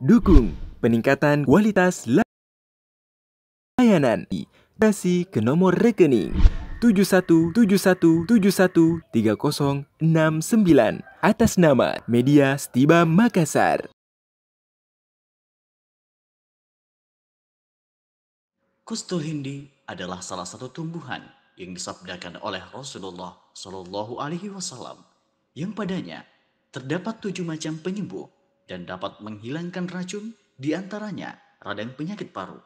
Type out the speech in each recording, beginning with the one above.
Dukung peningkatan kualitas layanan. Kasih ke nomor rekening 7171713069 atas nama Media Stiba Makassar. Kustul Hindi adalah salah satu tumbuhan yang disabdakan oleh Rasulullah Shallallahu Alaihi Wasallam, yang padanya terdapat tujuh macam penyembuh dan dapat menghilangkan racun, di antaranya radang penyakit paru.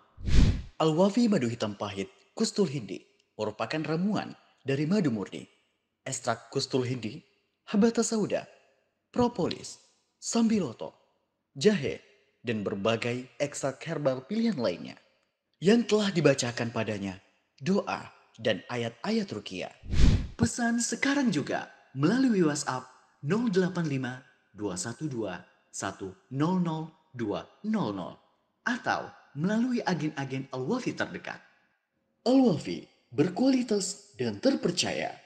Alwafi madu hitam pahit kustul hindi merupakan ramuan dari madu murni, ekstrak kustul hindi, habata sauda, propolis, sambiloto, jahe, dan berbagai ekstrak herbal pilihan lainnya yang telah dibacakan padanya doa dan ayat-ayat rukia. Pesan sekarang juga melalui WhatsApp 085 212 0800 atau melalui agen-agen Alwafi terdekat. Alwafi berkualitas dan terpercaya.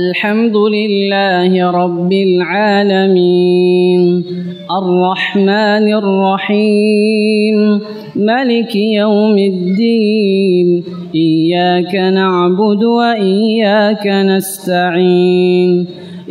الحمد لله رب العالمين الرحمن الرحيم ملك يوم الدين إياك نعبد وإياك نستعين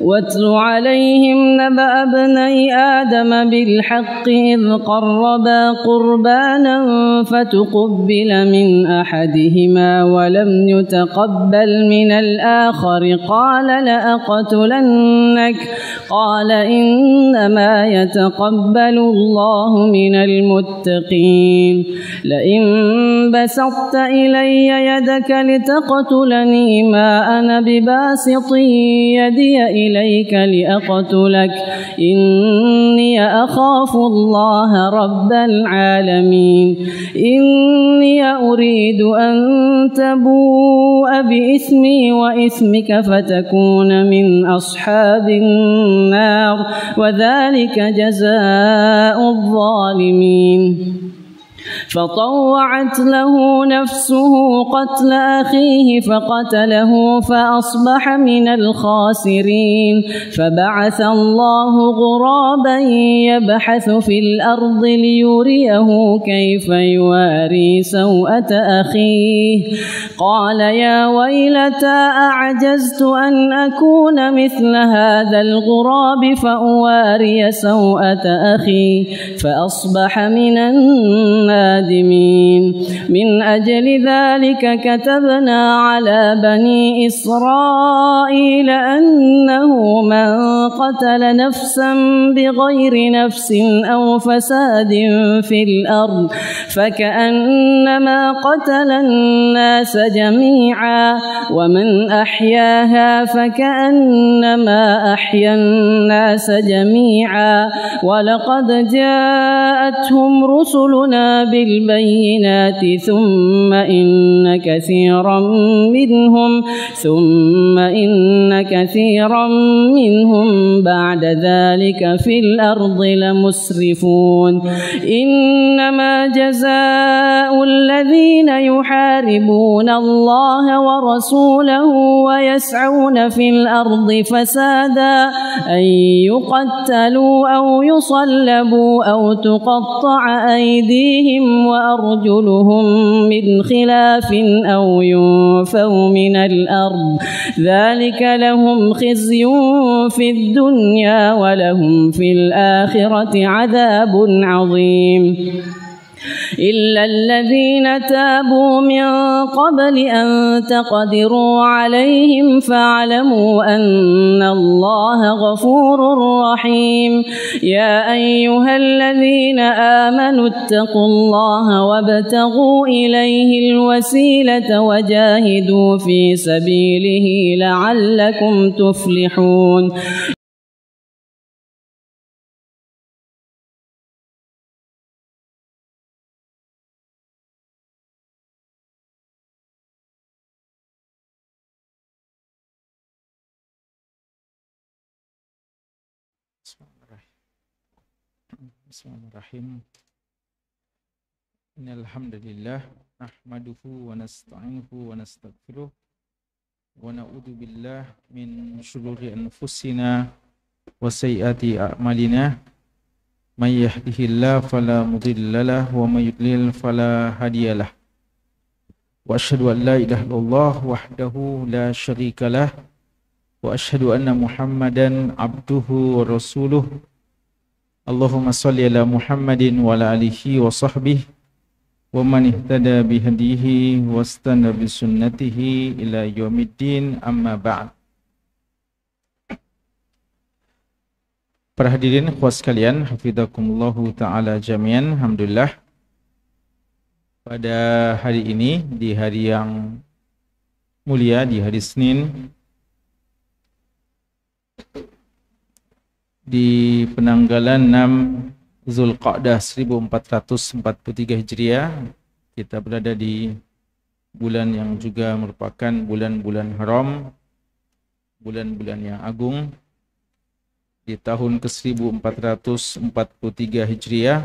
واتل عليهم نبأ ابني آدم بالحق إذ قربا قربانا فتقبل من أحدهما ولم يتقبل من الآخر قال لأقتلنك قال إنما يتقبل الله من المتقين لئن بسطت إلي يدك لتقتلني ما أنا بباسط يدي إليك إليك لأقتلك إني أخاف الله رب العالمين إني أريد أن تبوء بإثمي وإثمك فتكون من أصحاب النار وذلك جزاء الظالمين فطوعت له نفسه قتل أخيه فقتله فأصبح من الخاسرين فبعث الله غرابا يبحث في الأرض ليريه كيف يواري سوءة أخيه قال يا ويلتى أعجزت أن أكون مثل هذا الغراب فأواري سوءة أخي فأصبح من الناس الآدمين من أجل ذلك كتبنا على بني إسرائيل أنه من قتل نفسا بغير نفس أو فساد في الأرض فكأنما قتل الناس جميعا ومن أحياها فكأنما أحيا الناس جميعا ولقد جاءتهم رسلنا بالبينات ثم إن كثيرا منهم ثم إن كثيرا منهم بعد ذلك في الأرض لمسرفون إنما جزاء الذين يحاربون الله ورسوله ويسعون في الأرض فسادا أن يقتلوا أو يصلبوا أو تقطع أيديهم أيديهم وأرجلهم من خلاف أو ينفوا من الأرض ذلك لهم خزي في الدنيا ولهم في الآخرة عذاب عظيم إلا الذين تابوا من قبل أن تقدروا عليهم فاعلموا أن الله غفور رحيم يا أيها الذين آمنوا اتقوا الله وابتغوا إليه الوسيلة وجاهدوا في سبيله لعلكم تفلحون بسم الله الرحيم بسم الله الرحيم إن الحمد لله نحمده ونستعينه ونستغفره ونعوذ بالله من شرور أنفسنا وسيئات أعمالنا من يهده الله فلا مضل له ومن يضلل فلا هادي له وأشهد أن لا إله إلا الله وحده لا شريك له wa ashadu anna muhammadan abduhu wa rasuluh Allahumma salli ala muhammadin wa ala alihi wa sahbihi wa man ihtada bihadihi wa stanna bisunnatihi ila yawmiddin amma ba'd Para hadirin kuat sekalian, hafidhakumullahu ta'ala jamian, Alhamdulillah Pada hari ini, di hari yang mulia, di hari Senin di penanggalan 6 Zulqa'dah 1443 Hijriah kita berada di bulan yang juga merupakan bulan-bulan haram bulan-bulan yang agung di tahun ke-1443 Hijriah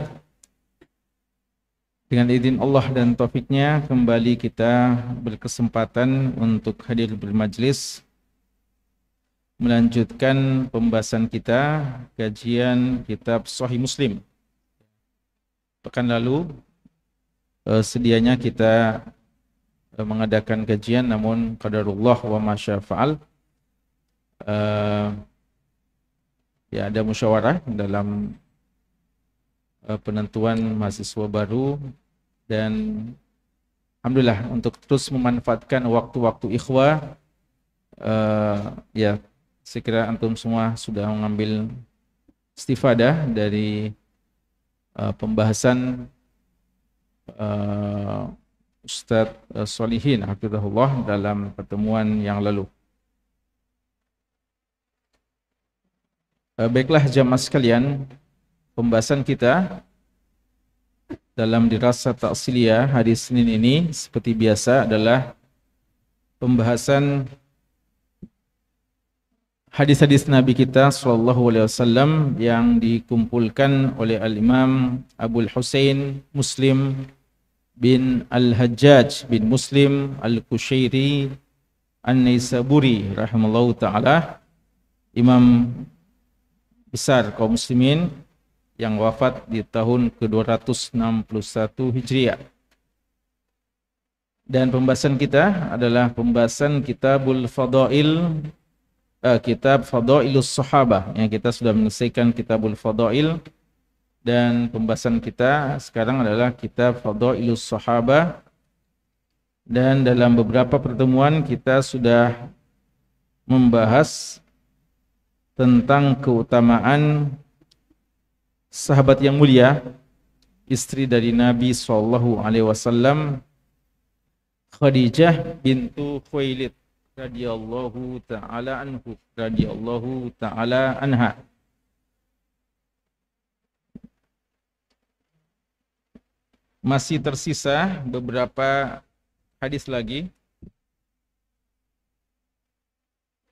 dengan izin Allah dan taufiknya kembali kita berkesempatan untuk hadir bermajlis melanjutkan pembahasan kita kajian kitab Sahih Muslim. Pekan lalu eh, sedianya kita eh, mengadakan kajian namun qadarullah wa masyafa'al eh, ya ada musyawarah dalam eh, penentuan mahasiswa baru dan alhamdulillah untuk terus memanfaatkan waktu-waktu ikhwah uh, ya Sekira antum semua sudah mengambil istifadah dari uh, pembahasan uh, Ustadz uh, Solihin Hafizahullah dalam pertemuan yang lalu. Uh, baiklah jamaah sekalian, pembahasan kita dalam dirasa taksiliah hari Senin ini seperti biasa adalah pembahasan hadis-hadis Nabi kita sallallahu alaihi wasallam yang dikumpulkan oleh al-Imam Abu Husain Muslim bin Al-Hajjaj bin Muslim Al-Kushairi An-Naisaburi rahimallahu taala imam besar kaum muslimin yang wafat di tahun ke-261 Hijriah. Dan pembahasan kita adalah pembahasan Kitabul Fadail uh, kitab Fadailus Sahabah yang kita sudah menyelesaikan kitabul Fadail dan pembahasan kita sekarang adalah kitab Fadailus Sahabah dan dalam beberapa pertemuan kita sudah membahas tentang keutamaan sahabat yang mulia istri dari Nabi sallallahu alaihi wasallam Khadijah bintu Khuwailid radhiyallahu taala anhu radhiyallahu taala anha Masih tersisa beberapa hadis lagi.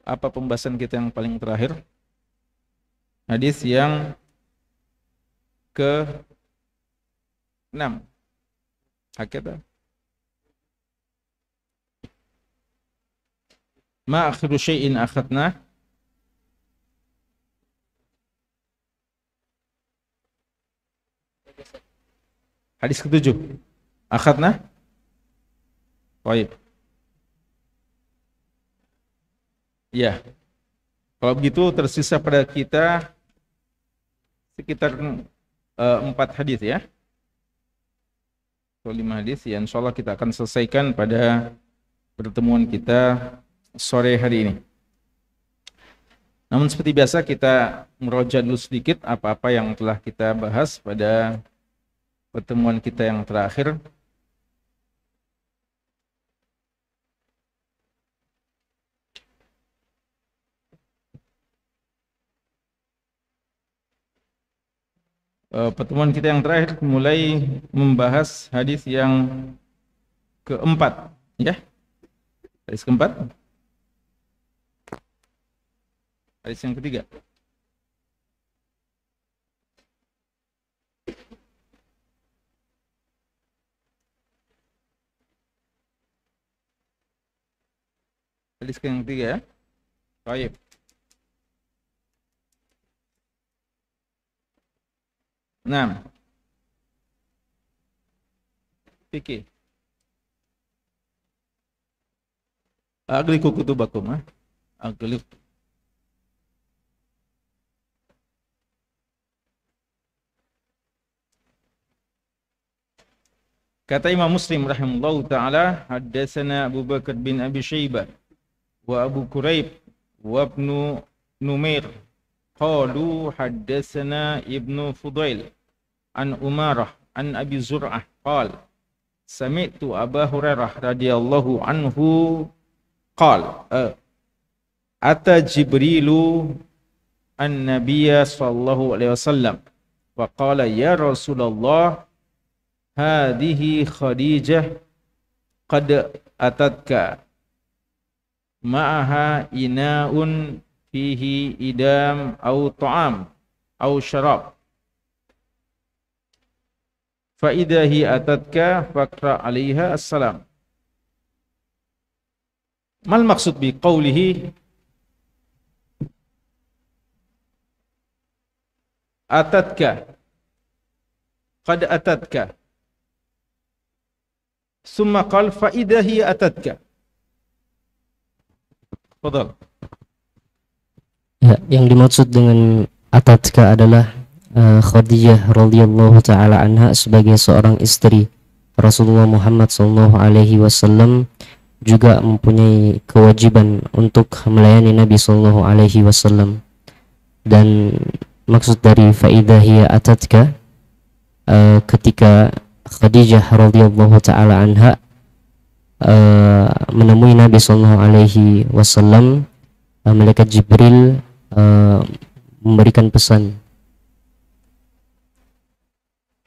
Apa pembahasan kita yang paling terakhir? Hadis yang ke 6. Hakikat. ma akhiru syai'in akhadna Hadis ketujuh. Akhadna. Baik. Ya. Kalau begitu tersisa pada kita sekitar eh, empat uh, hadis ya. Atau lima hadis yang insya Allah kita akan selesaikan pada pertemuan kita sore hari ini. Namun seperti biasa kita meroja dulu sedikit apa-apa yang telah kita bahas pada pertemuan kita yang terakhir. Eh, pertemuan kita yang terakhir mulai membahas hadis yang keempat, ya. Hadis keempat. Hadis yang ketiga. Hadis yang ketiga ya. Baik. Nah. Fikir. Agliku kutubakum. Eh? Ah. Agliku Kata Imam Muslim rahimahullah ta'ala Haddasana Abu Bakar bin Abi Shaybah Wa Abu Quraib Wa Ibn Numair Qalu haddasana Ibn Fudail An Umarah An Abi Zur'ah Qal Sami'tu Aba Hurairah radhiyallahu anhu Qal uh, Ata Jibrilu An-Nabiya sallallahu alaihi wasallam Wa qala ya Rasulullah hadhihi khadijah qad atatka ma'aha ina'un fihi idam au ta'am au syarab faidahi atatka fakra 'alaiha assalam mal maksud bi qawlihi atatka qad atatka Summa qal fa idha atatka. Fadal. Ya, yang dimaksud dengan atatka adalah uh, Khadijah radhiyallahu taala anha sebagai seorang istri Rasulullah Muhammad sallallahu alaihi wasallam juga mempunyai kewajiban untuk melayani Nabi sallallahu alaihi wasallam. Dan maksud dari faidah atatka uh, ketika Khadijah radhiyallahu taala anha uh, menemui Nabi sallallahu alaihi wasallam uh, malaikat Jibril uh, memberikan pesan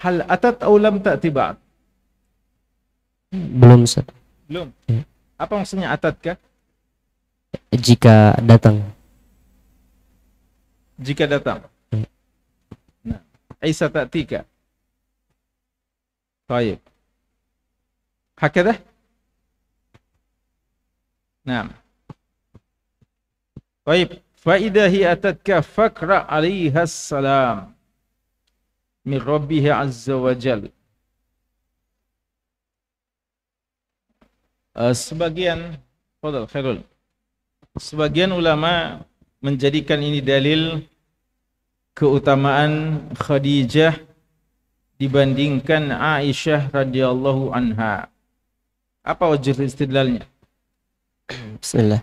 Hal atat atau lam ta'ti ba'd? Belum, Ustaz. Belum. Ya. Apa maksudnya atat kah? Jika datang. Jika datang. Ya. Nah, Aisyah ta'tika. طيب هكذا نعم طيب فإذا هي أتتك فاقرأ عليها السلام من ربه عز وجل sebagian Fadal Khairul sebagian ulama menjadikan ini dalil keutamaan Khadijah dibandingkan Aisyah radhiyallahu anha. Apa wajib istidlalnya? Bismillah.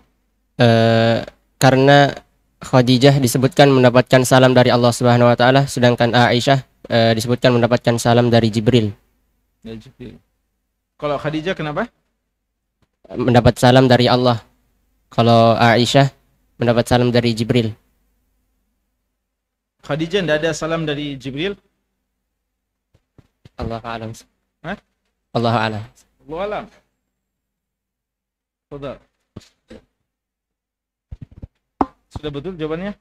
Uh, karena Khadijah disebutkan mendapatkan salam dari Allah Subhanahu wa taala sedangkan Aisyah uh, disebutkan mendapatkan salam dari Jibril. Ya, Jibril. Kalau Khadijah kenapa? Mendapat salam dari Allah. Kalau Aisyah mendapat salam dari Jibril. Khadijah tidak ada salam dari Jibril? Allah alam. Hah? Allah alam. Allah alam. Sudah. Sudah betul jawabannya?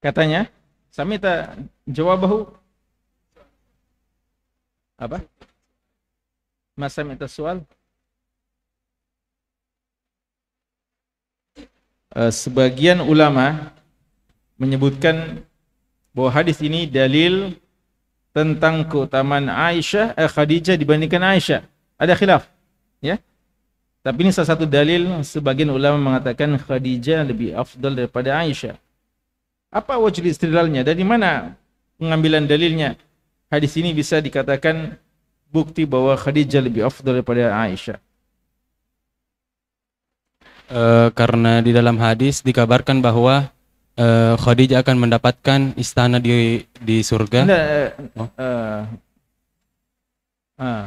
Katanya, samita jawabahu apa? Masa minta soal? Eh, sebagian ulama menyebutkan bahwa hadis ini dalil tentang keutamaan Aisyah eh, Khadijah dibandingkan Aisyah. Ada khilaf, ya. Tapi ini salah satu dalil sebagian ulama mengatakan Khadijah lebih afdal daripada Aisyah. Apa wajib istilahnya Dari mana pengambilan dalilnya? Hadis ini bisa dikatakan bukti bahwa Khadijah lebih afdal daripada Aisyah. Eh, karena di dalam hadis dikabarkan bahwa e, Khadijah akan mendapatkan istana di di surga. Nggak, eh, oh. uh, uh. Ah.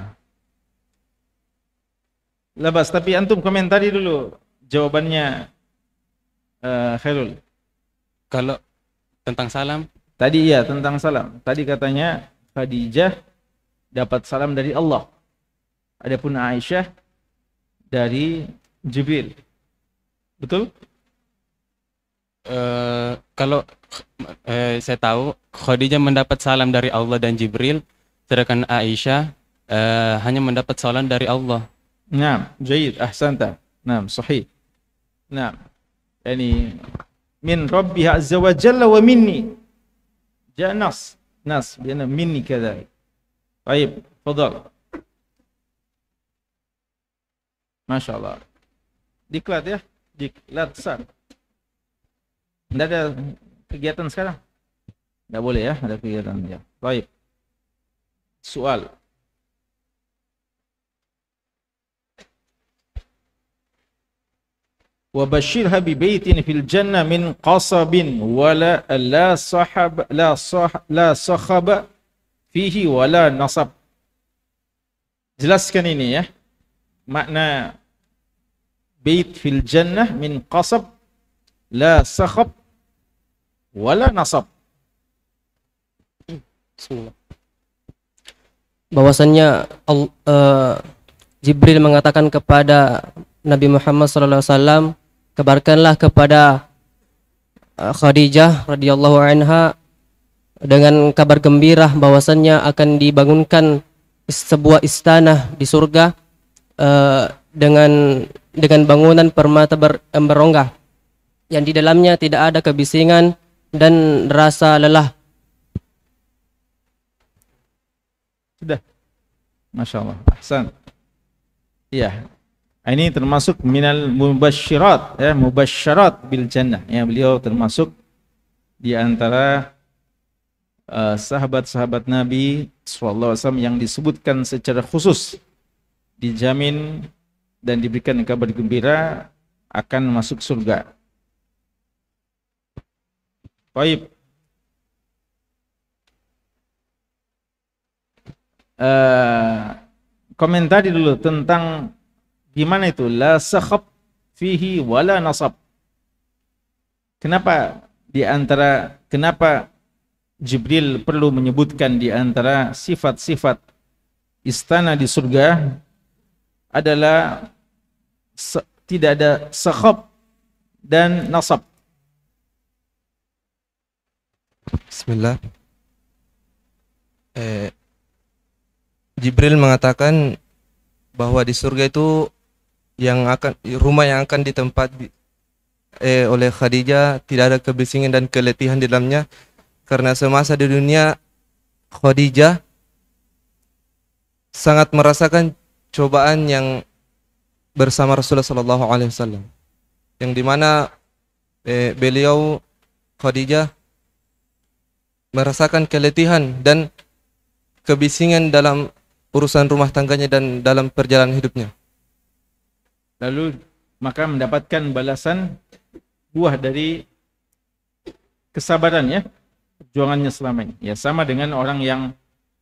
Labas, tapi antum komentari dulu jawabannya uh, Khairul. Kalau tentang salam? Tadi iya tentang salam. Tadi katanya Khadijah dapat salam dari Allah. Adapun Aisyah dari Jibril betul uh, kalau uh, saya tahu Khadijah mendapat salam dari Allah dan Jibril sedangkan Aisyah uh, hanya mendapat salam dari Allah nah jayid ahsanta nah sahih nah yani min rabbiha azza wa jalla wa minni جاء nas, nas بأن مني كذلك طيب تفضل ما شاء الله di Latsar. Tidak ada kegiatan sekarang? Tidak boleh ya, ada kegiatan ya. Baik. Soal. وبشرها ببيت في الجنة من قصب ولا لا صحب لا صح لا fihi wala nasab. Jelaskan ini ya. Makna bait fil jannah min qasab la sakhab wala nasab. Bahwasannya uh, Jibril mengatakan kepada Nabi Muhammad SAW, kabarkanlah kepada eh, Khadijah radhiyallahu anha dengan kabar gembira bahwasannya akan dibangunkan sebuah istana di surga uh, dengan dengan bangunan permata ber, berongga eh, yang di dalamnya tidak ada kebisingan dan rasa lelah. Sudah. Masya Allah. Ahsan. Iya. Nah, ini termasuk minal mubasyirat ya, mubasyirat bil jannah. Ya, beliau termasuk di antara eh, sahabat-sahabat uh, sahabat -sahabat Nabi SAW yang disebutkan secara khusus dijamin dan diberikan kabar gembira akan masuk surga. Baik. Uh, eh, tadi dulu tentang gimana itu la sakhab fihi wala nasab. Kenapa di antara kenapa Jibril perlu menyebutkan di antara sifat-sifat istana di surga adalah se, tidak ada sekop dan nasab. Bismillah. Eh, Jibril mengatakan bahwa di surga itu yang akan rumah yang akan ditempat eh, oleh Khadijah tidak ada kebisingan dan keletihan di dalamnya karena semasa di dunia Khadijah sangat merasakan cobaan yang bersama Rasulullah Shallallahu Alaihi Wasallam yang dimana eh, beliau Khadijah merasakan keletihan dan kebisingan dalam urusan rumah tangganya dan dalam perjalanan hidupnya. Lalu maka mendapatkan balasan buah dari kesabaran ya perjuangannya selama ini. Ya sama dengan orang yang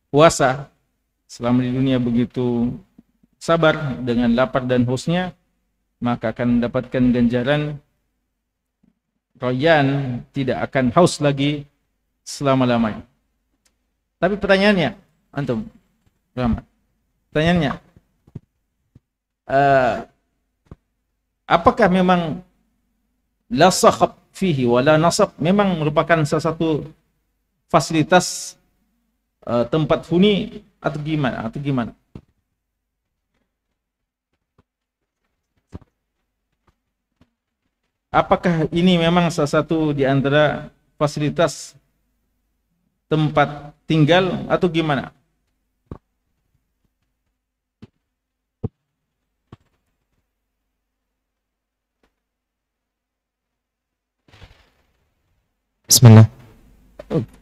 puasa selama di dunia begitu sabar dengan lapar dan hausnya maka akan mendapatkan ganjaran royan tidak akan haus lagi selama-lamanya. Tapi pertanyaannya, antum, Rahmat, pertanyaannya, uh, apakah memang la fihi wa nasab memang merupakan salah satu fasilitas uh, tempat huni atau gimana atau gimana? Apakah ini memang salah satu di antara fasilitas tempat tinggal atau gimana? Bismillah.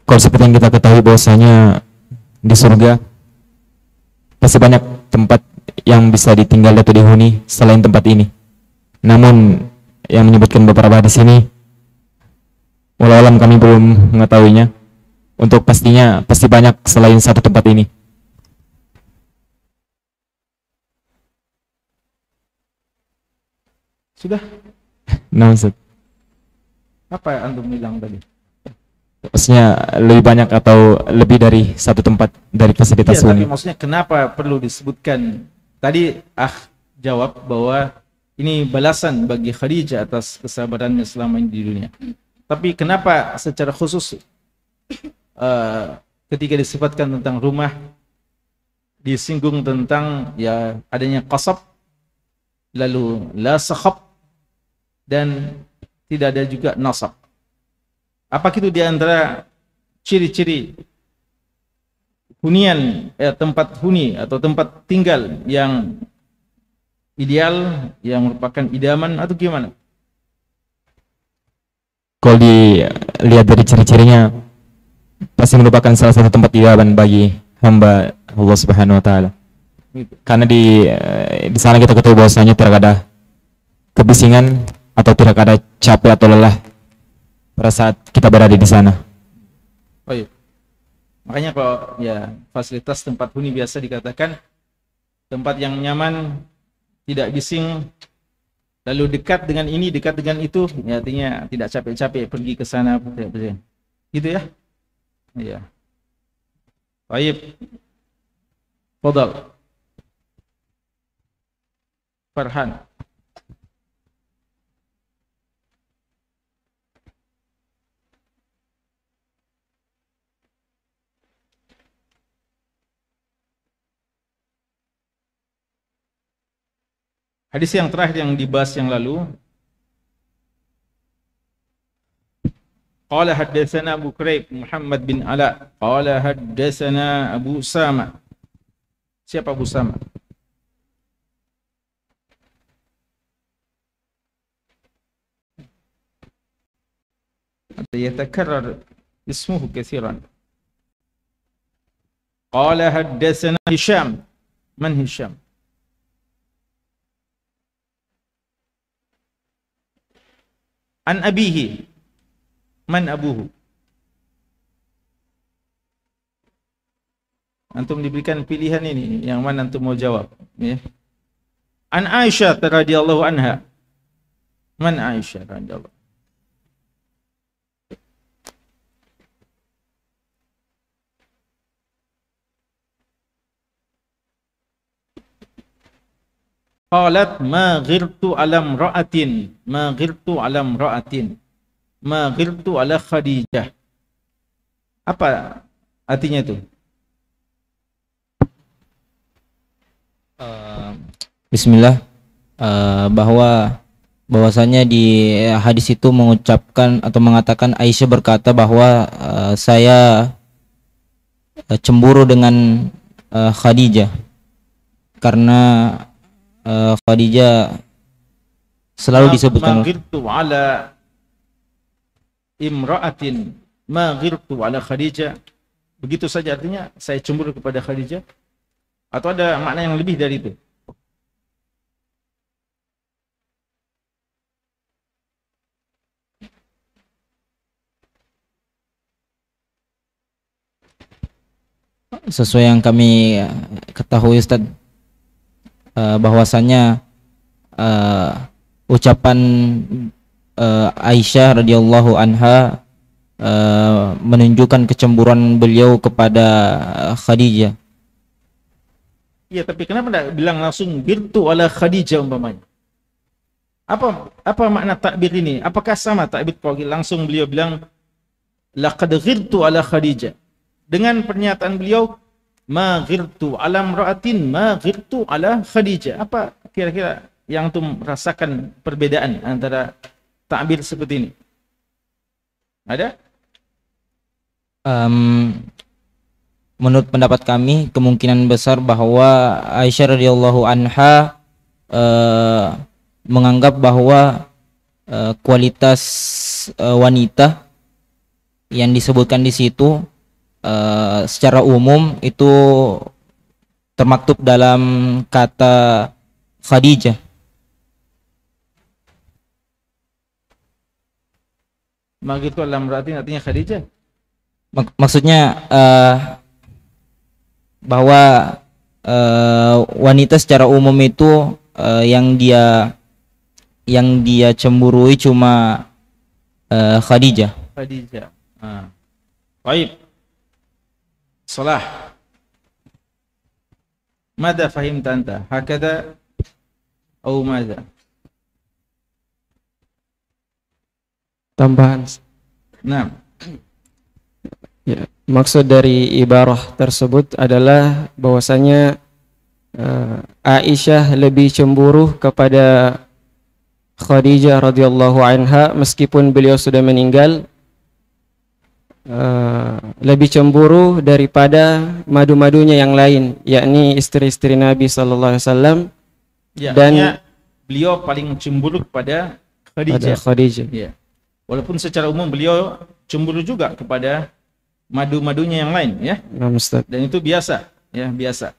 Kalau seperti yang kita ketahui bahwasanya di surga pasti banyak tempat yang bisa ditinggal atau dihuni selain tempat ini. Namun yang menyebutkan beberapa di sini. Walau alam kami belum mengetahuinya. Untuk pastinya pasti banyak selain satu tempat ini. Sudah? Namun Apa yang antum bilang tadi? Maksudnya lebih banyak atau lebih dari satu tempat dari fasilitas ini? Iya, tapi maksudnya kenapa perlu disebutkan? Tadi ah jawab bahwa ini balasan bagi Khadijah atas kesabarannya selama ini di dunia. Tapi kenapa secara khusus uh, ketika disifatkan tentang rumah disinggung tentang ya adanya kasab lalu la sahab dan tidak ada juga nasab. Apa itu di antara ciri-ciri hunian eh, tempat huni atau tempat tinggal yang ideal yang merupakan idaman atau gimana? Kalau dilihat dari ciri-cirinya pasti merupakan salah satu tempat idaman bagi hamba Allah Subhanahu wa taala. Gitu. Karena di eh, di sana kita ketahui bahwasanya tidak ada kebisingan atau tidak ada capek atau lelah pada saat kita berada di sana. Oh iya. Makanya kalau ya fasilitas tempat huni biasa dikatakan tempat yang nyaman tidak bising lalu dekat dengan ini dekat dengan itu ya, artinya tidak capek-capek pergi ke sana gitu ya iya baik Fadal Farhan Hadis yang terakhir yang dibahas yang lalu Qala haddatsana Abu Kraib Muhammad bin Ala qala haddatsana Abu Sama Siapa Abu Sama? يتكرر اسمه كثيرا قال حدثنا هشام من هشام an abihi man abuhu antum diberikan pilihan ini yang mana antum mau jawab ya an aisyah radhiyallahu anha man aisyah radhiyallahu Qalat ma ghirtu alam ra'atin ma ghirtu alam ra'atin ma ghirtu ala khadijah. Apa artinya itu? Uh, Bismillah uh, bahwa bahwasanya di eh, hadis itu mengucapkan atau mengatakan Aisyah berkata bahwa uh, saya uh, cemburu dengan uh, Khadijah karena uh, Khadijah selalu disebutkan ma ala imra'atin ma ghirtu ala Khadijah begitu saja artinya saya cemburu kepada Khadijah atau ada makna yang lebih dari itu sesuai yang kami ketahui Ustaz Eh, bahwasanya uh, eh, ucapan uh, Aisyah radhiyallahu anha uh, menunjukkan kecemburuan beliau kepada Khadijah. Iya, tapi kenapa tidak bilang langsung bintu ala Khadijah umpamanya? Apa apa makna takbir ini? Apakah sama takbir pagi Langsung beliau bilang laqad ghirtu ala Khadijah. Dengan pernyataan beliau ma ghirtu alam ra'atin ma ghirtu ala Khadijah. Apa kira-kira yang antum rasakan perbedaan antara takbir seperti ini? Ada? Um, menurut pendapat kami kemungkinan besar bahwa Aisyah radhiyallahu anha uh, menganggap bahwa uh, kualitas uh, wanita yang disebutkan di situ uh, secara umum itu termaktub dalam kata Khadijah. Magit alam berarti artinya Khadijah? Mak maksudnya uh, bahwa uh, wanita secara umum itu uh, yang dia yang dia cemburui cuma uh, Khadijah. Khadijah. Ah. Baik. Salah. Mada fahim tanta? Hakada au mada? Tambahan. Nah. Ya, maksud dari ibarah tersebut adalah bahwasanya uh, Aisyah lebih cemburu kepada Khadijah radhiyallahu anha meskipun beliau sudah meninggal Eh, lebih cemburu daripada madu-madunya yang lain, yakni istri-istri Nabi Sallallahu Alaihi Wasallam. Ya, dan ya, beliau paling cemburu kepada Khadijah. Pada Khadijah. Ya. Walaupun secara umum beliau cemburu juga kepada madu-madunya yang lain, ya. Nah, dan itu biasa, ya biasa.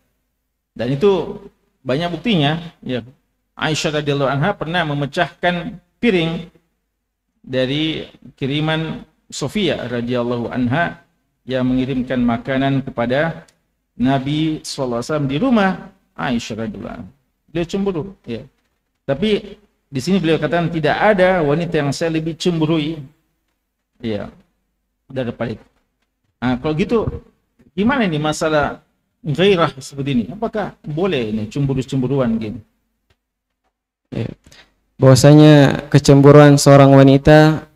Dan itu banyak buktinya. Ya, Aisyah radhiyallahu anha pernah memecahkan piring dari kiriman Sofia radhiyallahu anha yang mengirimkan makanan kepada Nabi SAW di rumah Aisyah radhiyallahu anha. Dia cemburu, ya. Tapi di sini beliau katakan tidak ada wanita yang saya lebih cemburui ya daripada itu. Nah, kalau gitu gimana ini masalah gairah seperti ini? Apakah boleh ini cemburu-cemburuan gini? Ya. Bahwasanya kecemburuan seorang wanita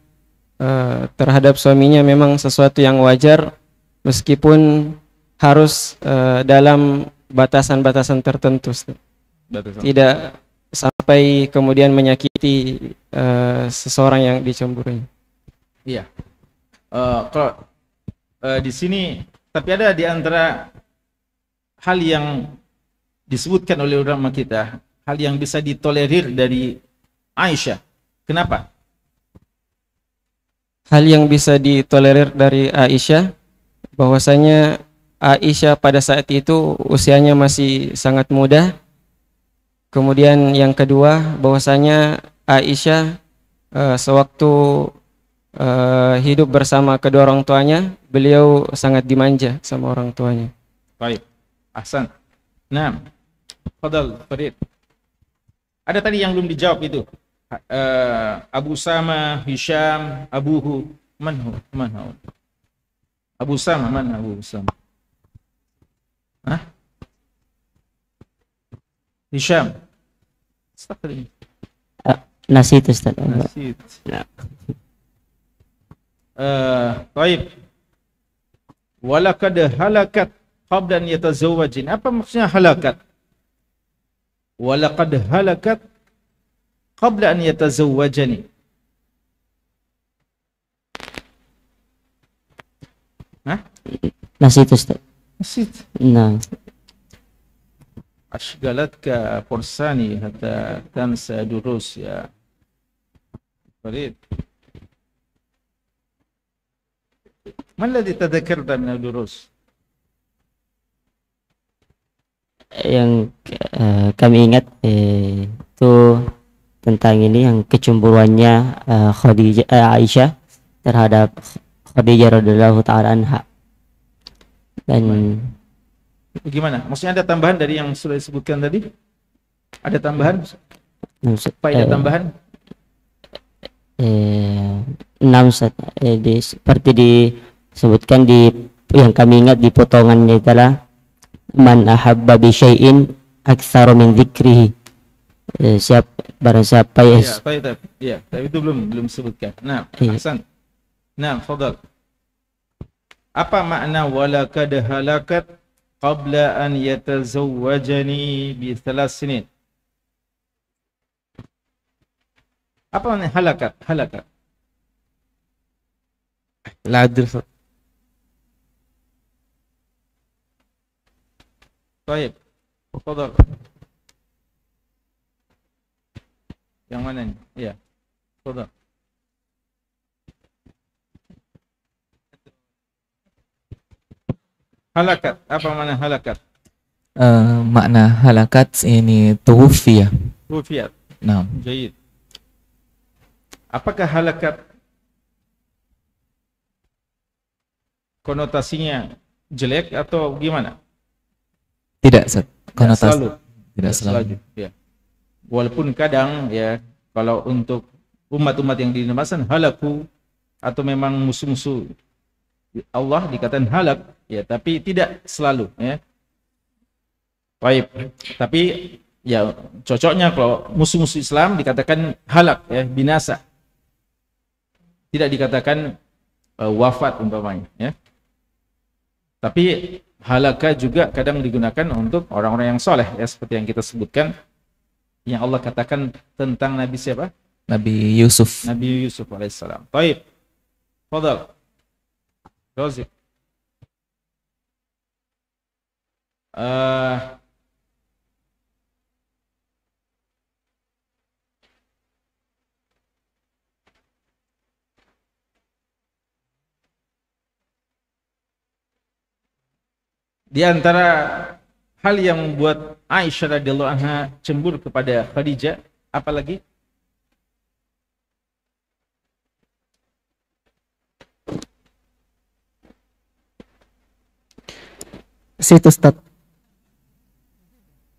Eh, terhadap suaminya memang sesuatu yang wajar meskipun harus eh, dalam batasan-batasan tertentu. Tidak sampai kemudian menyakiti eh, seseorang yang dicemburui. Iya. kalau di sini tapi ada di antara hal yang disebutkan oleh ulama kita, hal yang bisa ditolerir dari Aisyah. Kenapa? hal yang bisa ditolerir dari Aisyah bahwasanya Aisyah pada saat itu usianya masih sangat muda. Kemudian yang kedua bahwasanya Aisyah e, sewaktu e, hidup bersama kedua orang tuanya, beliau sangat dimanja sama orang tuanya. Baik. Hasan. Nah, Fadal Farid. Ada tadi yang belum dijawab itu uh, Abu Sama, Hisham, Abuhu, manhu, manhu. Abu Sama, mana Abu Sama? Hah? Hisham. Astagfirullah. نسيت استاذ نسيت نعم آه طيب ولقد هلكت قبل ان يتزوجن apa maksudnya halakat Walakad halakat قبل أن يتزوجني ها؟ نسيت أستاذ نسيت نعم أشغلتك فرساني حتى تنسى دروس يا فريد ما الذي تذكرت من الدروس؟ yang uh, kami ingat eh, itu tentang ini yang kecemburuannya uh, eh, Khadijah eh, uh, Aisyah terhadap Khadijah radhiyallahu taala anha. Dan gimana? Maksudnya ada tambahan dari yang sudah disebutkan tadi? Ada tambahan? apa ada eh, tambahan? Eh, enam eh, di, seperti disebutkan di yang kami ingat di potongannya adalah man ahabba bi syai'in aktsaru min dzikrihi. Eh, siap barzah siapa Ya, tapi ya, tapi itu belum belum sebutkan. Nah, iya. Hasan. Nah, fadal. Apa makna walaqah dahalakat, halakat qabla an yatazawwajani bi thalas sinin? Apa makna halakat? Halakat. La adri. طيب تفضل Yang mana nih? Iya. Coba. Halakat. Apa mana halakat? Uh, makna halakat ini tuwfiya. Tuwfiyat. Nah. jadi Apakah halakat konotasinya jelek atau gimana? Tidak, Konotasi. Tidak selalu. Tidak selalu. Tidak selalu. Ya walaupun kadang ya kalau untuk umat-umat yang dinamakan halaku atau memang musuh-musuh Allah dikatakan halak ya tapi tidak selalu ya Baik, tapi ya cocoknya kalau musuh-musuh Islam dikatakan halak ya binasa tidak dikatakan uh, wafat umpamanya ya tapi halaka juga kadang digunakan untuk orang-orang yang soleh ya seperti yang kita sebutkan yang Allah katakan tentang Nabi siapa? Nabi Yusuf. Nabi Yusuf alaihissalam. Baik. Fadal. Rozik. Uh, eh, di antara hal yang membuat Aisyah radhiyallahu anha cemburu kepada Khadijah, apalagi situ Ustaz.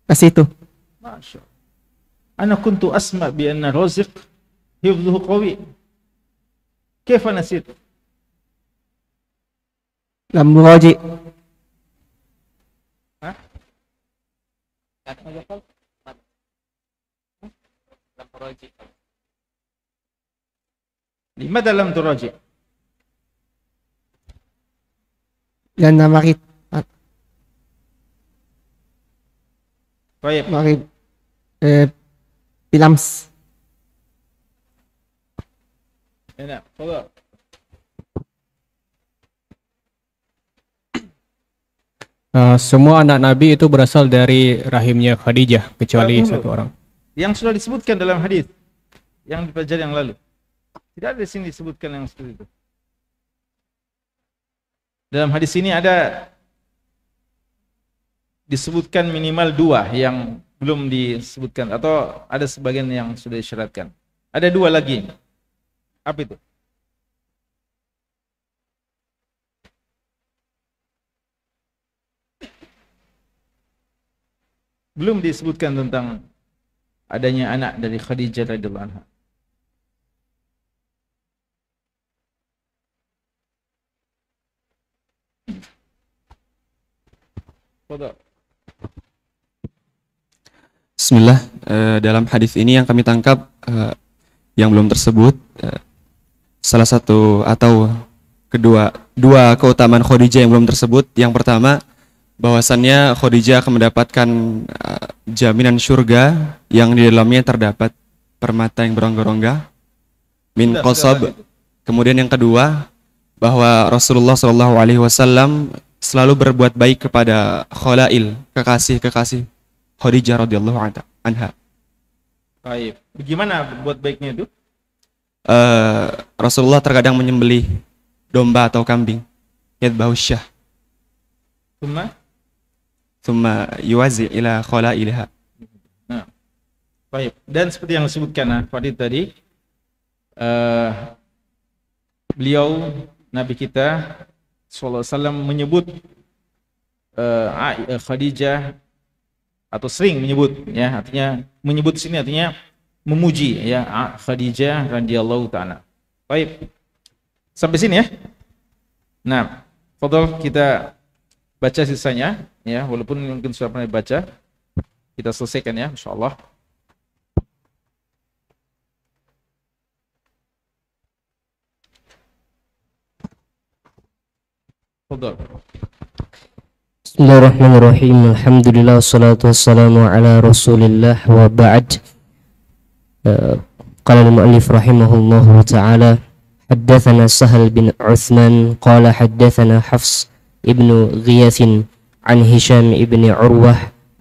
Ke situ. Masya Ana kuntu asma bi anna Raziq hifdhuhu qawi. Kaifa nasir? Lam raji' di aja Dalam proyek. Lima dalam Dan nama kita. Baik. Mari. Eh, pilams. Enak. Eh, semua anak Nabi itu berasal dari rahimnya Khadijah kecuali satu orang. Yang sudah disebutkan dalam hadis yang dipelajari yang lalu. Tidak ada di sini disebutkan yang seperti itu. Dalam hadis ini ada disebutkan minimal dua yang belum disebutkan atau ada sebagian yang sudah disyaratkan. Ada dua lagi. Apa itu? belum disebutkan tentang adanya anak dari Khadijah radhiyallahu anha. Bismillah, eh, dalam hadis ini yang kami tangkap eh, yang belum tersebut eh, salah satu atau kedua dua keutamaan Khadijah yang belum tersebut. Yang pertama, bahwasannya Khadijah akan mendapatkan eh, jaminan surga yang di dalamnya terdapat permata yang berongga-rongga min qasab. Kemudian yang kedua bahwa Rasulullah Shallallahu alaihi wasallam selalu berbuat baik kepada khalail, kekasih-kekasih Khadijah radhiyallahu anha. Baik. Bagaimana buat baiknya itu? Uh, Rasulullah terkadang menyembelih domba atau kambing. Yad bahusyah. Cuma? thumma yuwazi ila ilha. Nah. Baik, dan seperti yang disebutkan nah, Fadid tadi uh, beliau Nabi kita sallallahu alaihi wasallam menyebut uh, Khadijah atau sering menyebut ya artinya menyebut sini artinya memuji ya Khadijah radhiyallahu taala. Baik. Sampai sini ya. Nah, fadhol kita baca sisanya ya walaupun mungkin sudah pernah dibaca kita selesaikan ya insya Allah Bismillahirrahmanirrahim. Alhamdulillah wassalatu wassalamu ala Rasulillah wa ba'd. Eh, qala al رحمه rahimahullahu taala Haddathana Sahal bin Uthman Qala haddathana حفص ابن غياث عن هشام ابن عروة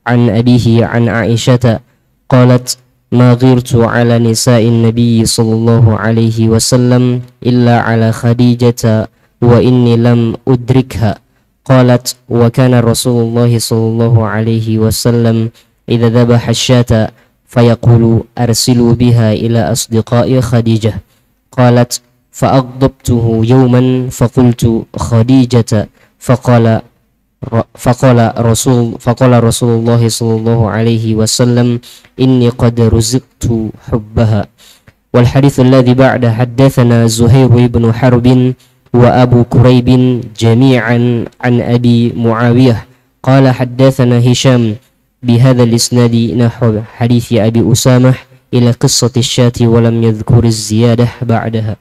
عن أبيه عن عائشة قالت ما غيرت على نساء النبي صلى الله عليه وسلم إلا على خديجة وإني لم أدركها قالت وكان رسول الله صلى الله عليه وسلم إذا ذبح الشاة فيقول أرسلوا بها إلى أصدقاء خديجة قالت فأغضبته يوما فقلت خديجة فقال فقال رسول فقال رسول الله صلى الله عليه وسلم إني قد رزقت حبها والحديث الذي بعد حدثنا زهير بن حرب وأبو كريب جميعا عن أبي معاوية قال حدثنا هشام بهذا الإسناد نحو حديث أبي أسامة إلى قصة الشاة ولم يذكر الزيادة بعدها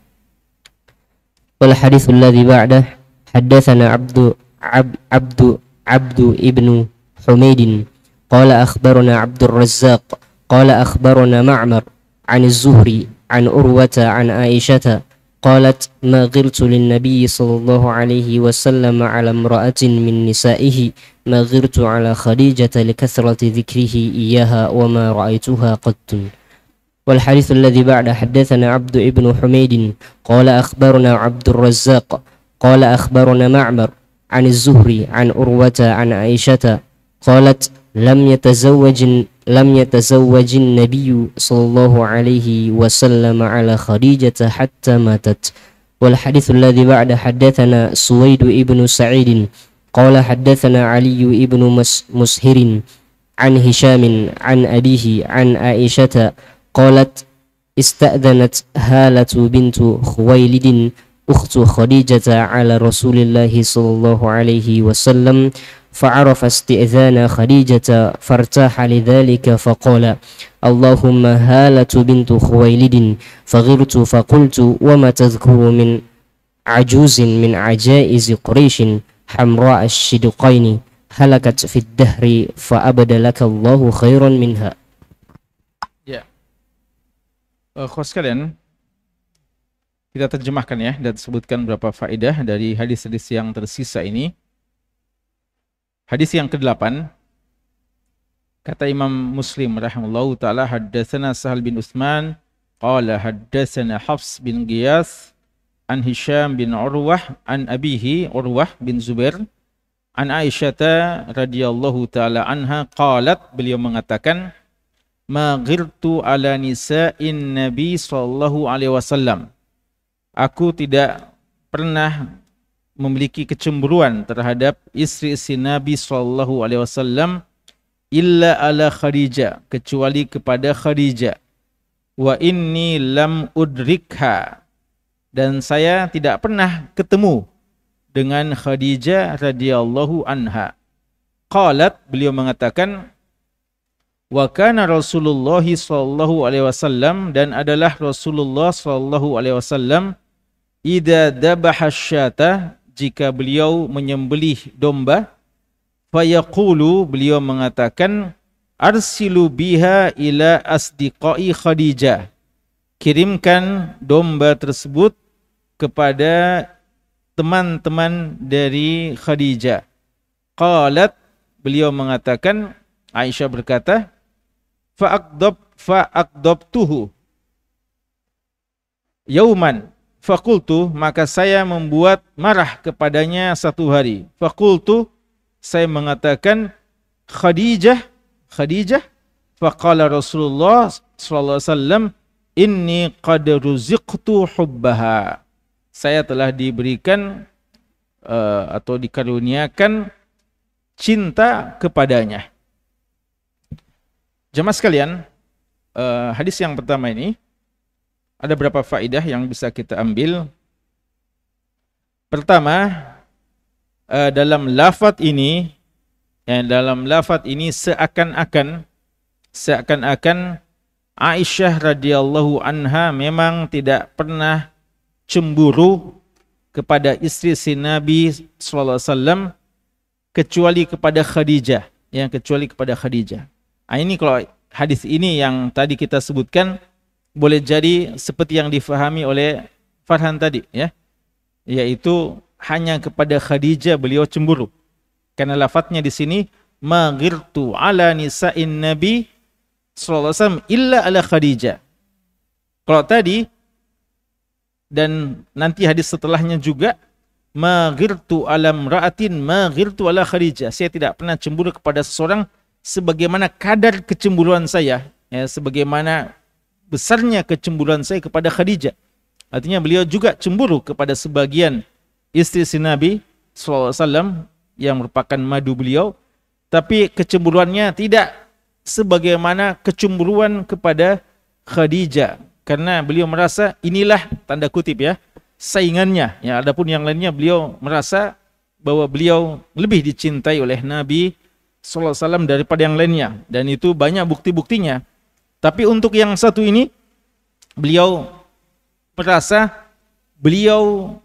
والحديث الذي بعده حدثنا عبد عبد عبد, ابن حميد قال أخبرنا عبد الرزاق قال أخبرنا معمر عن الزهري عن أروة عن عائشة قالت ما غرت للنبي صلى الله عليه وسلم على امرأة من نسائه ما غرت على خديجة لكثرة ذكره إياها وما رأيتها قط والحديث الذي بعد حدثنا عبد ابن حميد قال أخبرنا عبد الرزاق قال أخبرنا معمر عن الزهري عن أروة عن عائشة قالت لم يتزوج لم يتزوج النبي صلى الله عليه وسلم على خديجة حتى ماتت والحديث الذي بعد حدثنا سويد ابن سعيد قال حدثنا علي ابن مسهر عن هشام عن أبيه عن عائشة قالت استأذنت هالة بنت خويلد أخت خديجة على رسول الله صلى الله عليه وسلم فعرف استئذان خديجة فارتاح لذلك فقال اللهم هالة بنت خويلد فغرت فقلت وما تذكر من عجوز من عجائز قريش حمراء الشدقين هلكت في الدهر فأبد لك الله خيرا منها. Ya. Yeah. Uh, kita terjemahkan ya dan sebutkan beberapa faedah dari hadis-hadis yang tersisa ini. Hadis yang ke-8 kata Imam Muslim rahimahullahu taala haddatsana Sahal bin Utsman qala haddatsana Hafs bin Giyas an Hisham bin Urwah an abihi Urwah bin Zubair an Aisyah radhiyallahu taala anha qalat beliau mengatakan ma ghirtu ala nisa'in nabi sallallahu alaihi wasallam aku tidak pernah memiliki kecemburuan terhadap istri-istri Nabi sallallahu alaihi wasallam illa ala Khadijah kecuali kepada Khadijah wa inni lam udrikha dan saya tidak pernah ketemu dengan Khadijah radhiyallahu anha qalat beliau mengatakan wa kana Rasulullah sallallahu alaihi wasallam dan adalah Rasulullah sallallahu alaihi wasallam Ida dabahasyata jika beliau menyembelih domba fayaqulu beliau mengatakan arsilu biha ila asdiqai khadijah kirimkan domba tersebut kepada teman-teman dari Khadijah qalat beliau mengatakan Aisyah berkata fa'aqdab fa'aqdabtuhu yauman Fakultu, maka saya membuat marah kepadanya satu hari. Fakultu, saya mengatakan Khadijah, Khadijah. Fakala Rasulullah sallallahu alaihi wasallam, "Inni qad ruziqtu Saya telah diberikan uh, atau dikaruniakan cinta kepadanya. Jemaah sekalian, uh, hadis yang pertama ini ada berapa faidah yang bisa kita ambil. Pertama, eh, dalam lafat ini, yang eh, dalam lafat ini seakan-akan, seakan-akan Aisyah radhiyallahu anha memang tidak pernah cemburu kepada istri si Nabi SAW kecuali kepada Khadijah, yang kecuali kepada Khadijah. Nah, ini kalau hadis ini yang tadi kita sebutkan boleh jadi seperti yang difahami oleh Farhan tadi ya yaitu hanya kepada Khadijah beliau cemburu karena lafadznya di sini maghirtu ala nisa'in nabi sallallahu alaihi wasallam illa ala Khadijah kalau tadi dan nanti hadis setelahnya juga maghirtu alam ra'atin maghirtu ala Khadijah saya tidak pernah cemburu kepada seseorang sebagaimana kadar kecemburuan saya ya sebagaimana besarnya kecemburuan saya kepada Khadijah. Artinya beliau juga cemburu kepada sebagian istri si Nabi SAW yang merupakan madu beliau. Tapi kecemburuannya tidak sebagaimana kecemburuan kepada Khadijah. Karena beliau merasa inilah tanda kutip ya saingannya. Ya, adapun yang lainnya beliau merasa bahwa beliau lebih dicintai oleh Nabi SAW daripada yang lainnya. Dan itu banyak bukti-buktinya. Tapi untuk yang satu ini beliau merasa beliau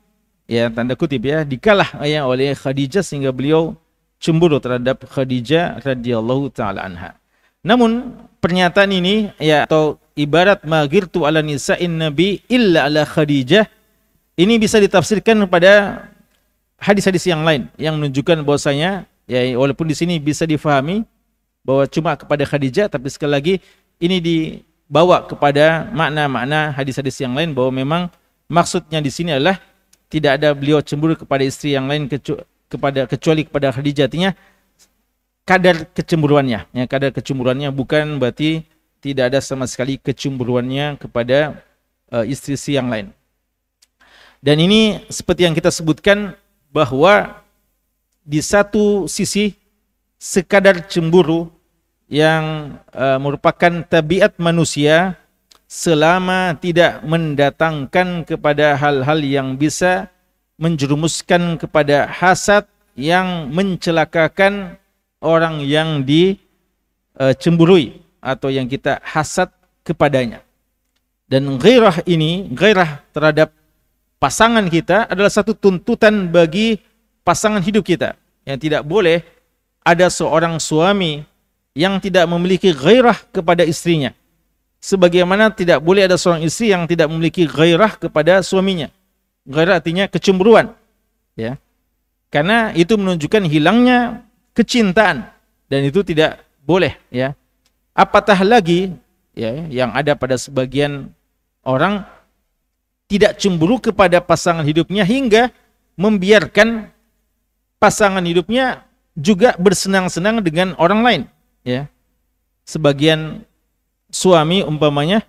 ya tanda kutip ya dikalah ya oleh Khadijah sehingga beliau cemburu terhadap Khadijah radhiyallahu taala anha. Namun pernyataan ini ya atau ibarat maghirtu ala nisa'in nabi illa ala Khadijah ini bisa ditafsirkan kepada hadis-hadis yang lain yang menunjukkan bahwasanya ya walaupun di sini bisa difahami bahwa cuma kepada Khadijah tapi sekali lagi ini dibawa kepada makna-makna hadis-hadis yang lain bahwa memang maksudnya di sini adalah tidak ada beliau cemburu kepada istri yang lain kecu kepada kecuali kepada Khadijah artinya kadar kecemburuannya ya kadar kecemburuannya bukan berarti tidak ada sama sekali kecemburuannya kepada uh, istri si yang lain dan ini seperti yang kita sebutkan bahwa di satu sisi sekadar cemburu yang uh, merupakan tabiat manusia selama tidak mendatangkan kepada hal-hal yang bisa menjerumuskan kepada hasad yang mencelakakan orang yang dicemburui eh, atau yang kita hasad kepadanya. Dan gairah ini, gairah terhadap pasangan kita adalah satu tuntutan bagi pasangan hidup kita. Yang tidak boleh ada seorang suami yang tidak memiliki gairah kepada istrinya. Sebagaimana tidak boleh ada seorang istri yang tidak memiliki gairah kepada suaminya. Gairah artinya kecemburuan. Ya. Karena itu menunjukkan hilangnya kecintaan dan itu tidak boleh ya. Apatah lagi ya yang ada pada sebagian orang tidak cemburu kepada pasangan hidupnya hingga membiarkan pasangan hidupnya juga bersenang-senang dengan orang lain ya sebagian suami umpamanya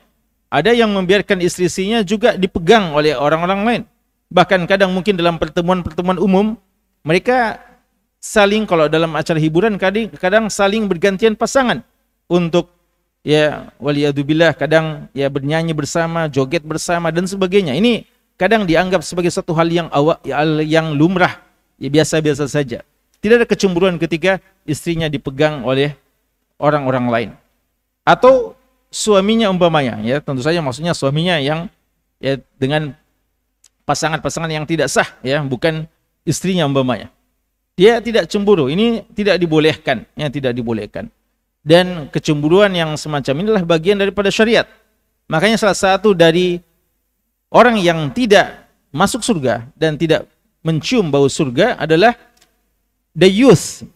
ada yang membiarkan istrinya juga dipegang oleh orang-orang lain bahkan kadang mungkin dalam pertemuan-pertemuan umum mereka saling kalau dalam acara hiburan kadang, kadang saling bergantian pasangan untuk ya waliyadubillah kadang ya bernyanyi bersama, joget bersama dan sebagainya. Ini kadang dianggap sebagai satu hal yang awak yang lumrah, ya biasa-biasa saja. Tidak ada kecemburuan ketika istrinya dipegang oleh orang-orang lain. Atau suaminya umpamanya ya tentu saja maksudnya suaminya yang ya dengan pasangan-pasangan yang tidak sah ya bukan istrinya umpamanya dia tidak cemburu ini tidak dibolehkan ya tidak dibolehkan dan kecemburuan yang semacam inilah bagian daripada syariat makanya salah satu dari orang yang tidak masuk surga dan tidak mencium bau surga adalah the youth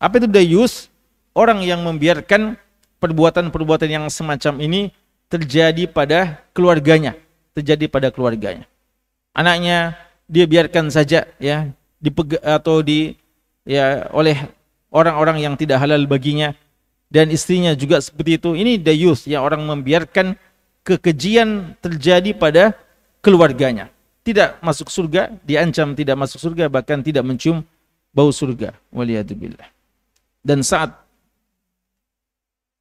apa itu the youth orang yang membiarkan perbuatan-perbuatan yang semacam ini terjadi pada keluarganya, terjadi pada keluarganya. Anaknya dia biarkan saja ya dipeg atau di ya oleh orang-orang yang tidak halal baginya dan istrinya juga seperti itu. Ini dayus ya orang membiarkan kekejian terjadi pada keluarganya. Tidak masuk surga, diancam tidak masuk surga bahkan tidak mencium bau surga. Waliyadzubillah. Dan saat